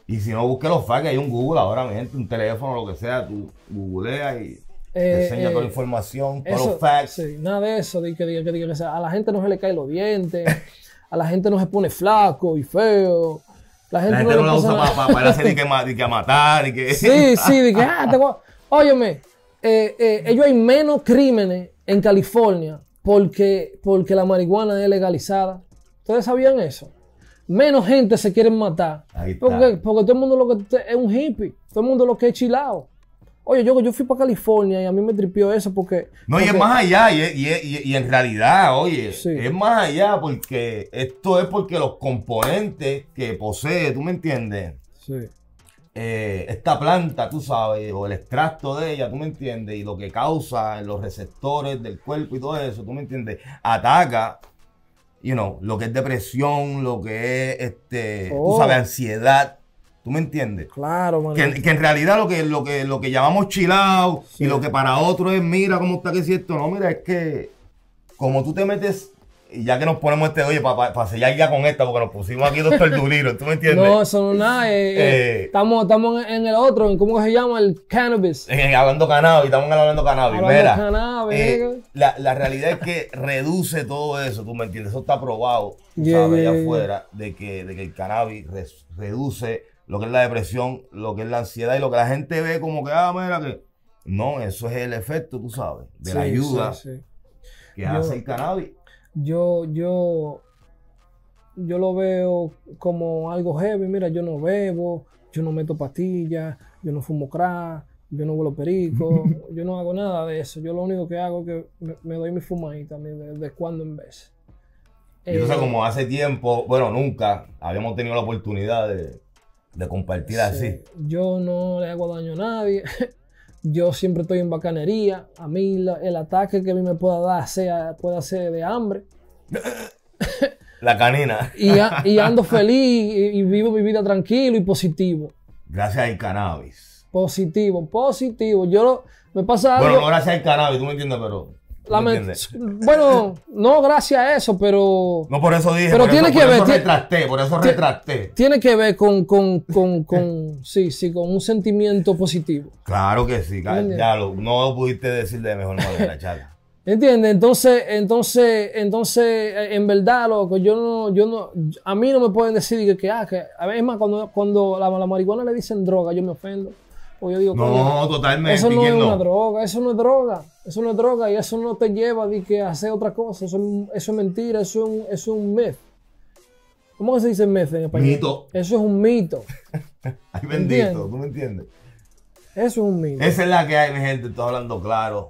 Y si no, busque los facts, hay un Google ahora, gente, un teléfono, lo que sea, tú googleas y eh, enseña toda la eh, información, todos los facts. Sí, nada de eso, a la gente no se le caen los dientes, a la gente no se pone flaco y feo. La gente, no, la usa para, para, hacer que, que, matar y que... Sí, sí, que, ah, Óyeme, eh, eh, ellos hay menos crímenes en California porque, porque la marihuana es legalizada. ¿Ustedes sabían eso? Menos gente se quieren matar. Porque, todo el mundo lo que es un hippie, todo el mundo lo que es chilao. Oye, yo, yo fui para California y a mí me tripió eso porque... No, y es más allá, y, en realidad, oye, es más allá porque esto es porque los componentes que posee, ¿tú me entiendes? Sí. Eh, esta planta, tú sabes, o el extracto de ella, tú me entiendes, y lo que causa en los receptores del cuerpo y todo eso, tú me entiendes, ataca, you know, lo que es depresión, lo que es, este, tú sabes, oh. ansiedad, ¿Tú me entiendes? Claro, man. Que, en realidad lo que, lo que, lo que llamamos chilao y lo que para otro es, mira cómo está que es cierto. No, mira, es que como tú te metes y ya que nos ponemos este, oye, para sellar ya con esta, porque nos pusimos aquí dos perduliros, ¿tú me entiendes? No, eso no es nada. Eh, eh, eh. estamos, estamos en el otro, en cómo se llama, el cannabis. En, hablando cannabis, estamos hablando cannabis. Mira, cannabis, la, realidad es que reduce todo eso, ¿tú me entiendes? Eso está probado, yeah, allá afuera, de que, el cannabis reduce lo que es la depresión, lo que es la ansiedad y lo que la gente ve como que, ah, mira que... No, eso es el efecto, tú sabes, de la ayuda que hace el cannabis. Yo, yo, yo lo veo como algo heavy. Mira, yo no bebo, yo no meto pastillas, yo no fumo crack, yo no vuelo perico, yo no hago nada de eso. Yo lo único que hago es que me, doy mi fumadita de, cuando en vez. entonces, eh, como hace tiempo, bueno, nunca habíamos tenido la oportunidad de, de compartir así. Yo no le hago daño a nadie. Yo siempre estoy en bacanería. A mí el ataque que a mí me pueda dar sea, pueda ser de hambre. La canina. y, ando feliz y, vivo mi vida tranquilo y positivo. Gracias al cannabis. Positivo, positivo. Yo lo, me pasa algo. Bueno, gracias al cannabis, tú me entiendes, pero bueno, no gracias a eso, pero. No por eso dije. Pero por tiene eso, que ver. retracté, por eso retracté. Tiene que ver con, con, sí, sí, con un sentimiento positivo. Claro que sí, ya lo, no pudiste decir de mejor manera, charla. entiende Entonces, entonces, entonces, eh, en verdad, loco, yo no, yo no, a mí no me pueden decir que, que ah, que, a es más, cuando, cuando la marihuana le dicen droga, yo me ofendo. Pues yo no, totalmente. Eso no es una droga, eso no es droga, eso no es droga y eso no te lleva a que hacer otra cosa, eso, es mentira, eso es, un, es myth. ¿Cómo se dice myth en español? Mito. Eso es un mito. Ay, bendito, ¿tú me entiendes? Eso es un mito. Esa es la que hay, mi gente, estoy hablando claro.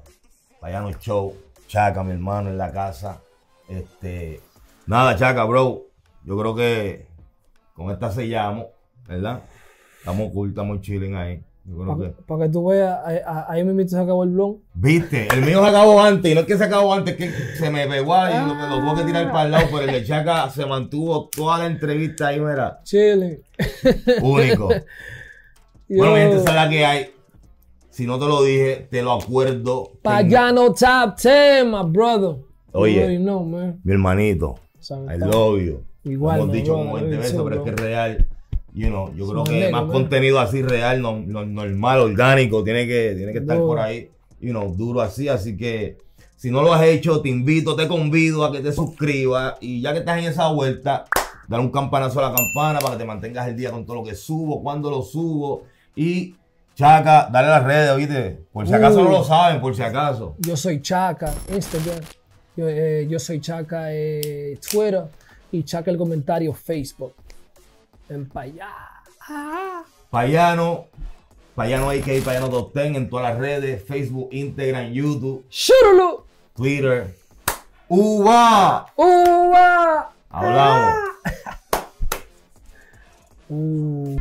Payano Show, Chaca, mi hermano en la casa. Este, nada, Chaca, bro, yo creo que con esta sellamos, ¿verdad? Estamos cool, estamos chilling ahí. Para que tú veas, ahí mismo se acabó el blon. Viste, el mío se acabó antes, y lo que se acabó antes, es que se me pegó ahí, ah. lo, lo tuvo que tirar para el lado, pero el de Chaca se mantuvo toda la entrevista ahí, mira. Chile. Único. Bueno, mi gente, sabe que hay. Si no te lo dije, te lo acuerdo. Pagano Top Ten, my brother. Oye, mi hermanito, I love you. Igual. Lo hemos dicho como 20 veces, pero es que es real. You know, yo creo que más contenido así real, normal, orgánico, tiene que, que estar por ahí, you know, duro así. Así que si no lo has hecho, te invito, te convido a que te suscribas. Y ya que estás en esa vuelta, dale un campanazo a la campana para que te mantengas el día con todo lo que subo, cuando lo subo. Y Chaca, dale a las redes, oíste. Por si acaso no lo saben, por si acaso. Yo soy Chaca, Instagram. Este, yo, eh, yo soy Chaca eh, Twitter y Chaca el comentario Facebook. En payano. Ah. Payano. Payano hay que ir Payano Top en todas las redes: Facebook, Instagram, YouTube. Twitter. ¡Uva! ¡Uva! Hablamos. Ah. Uh.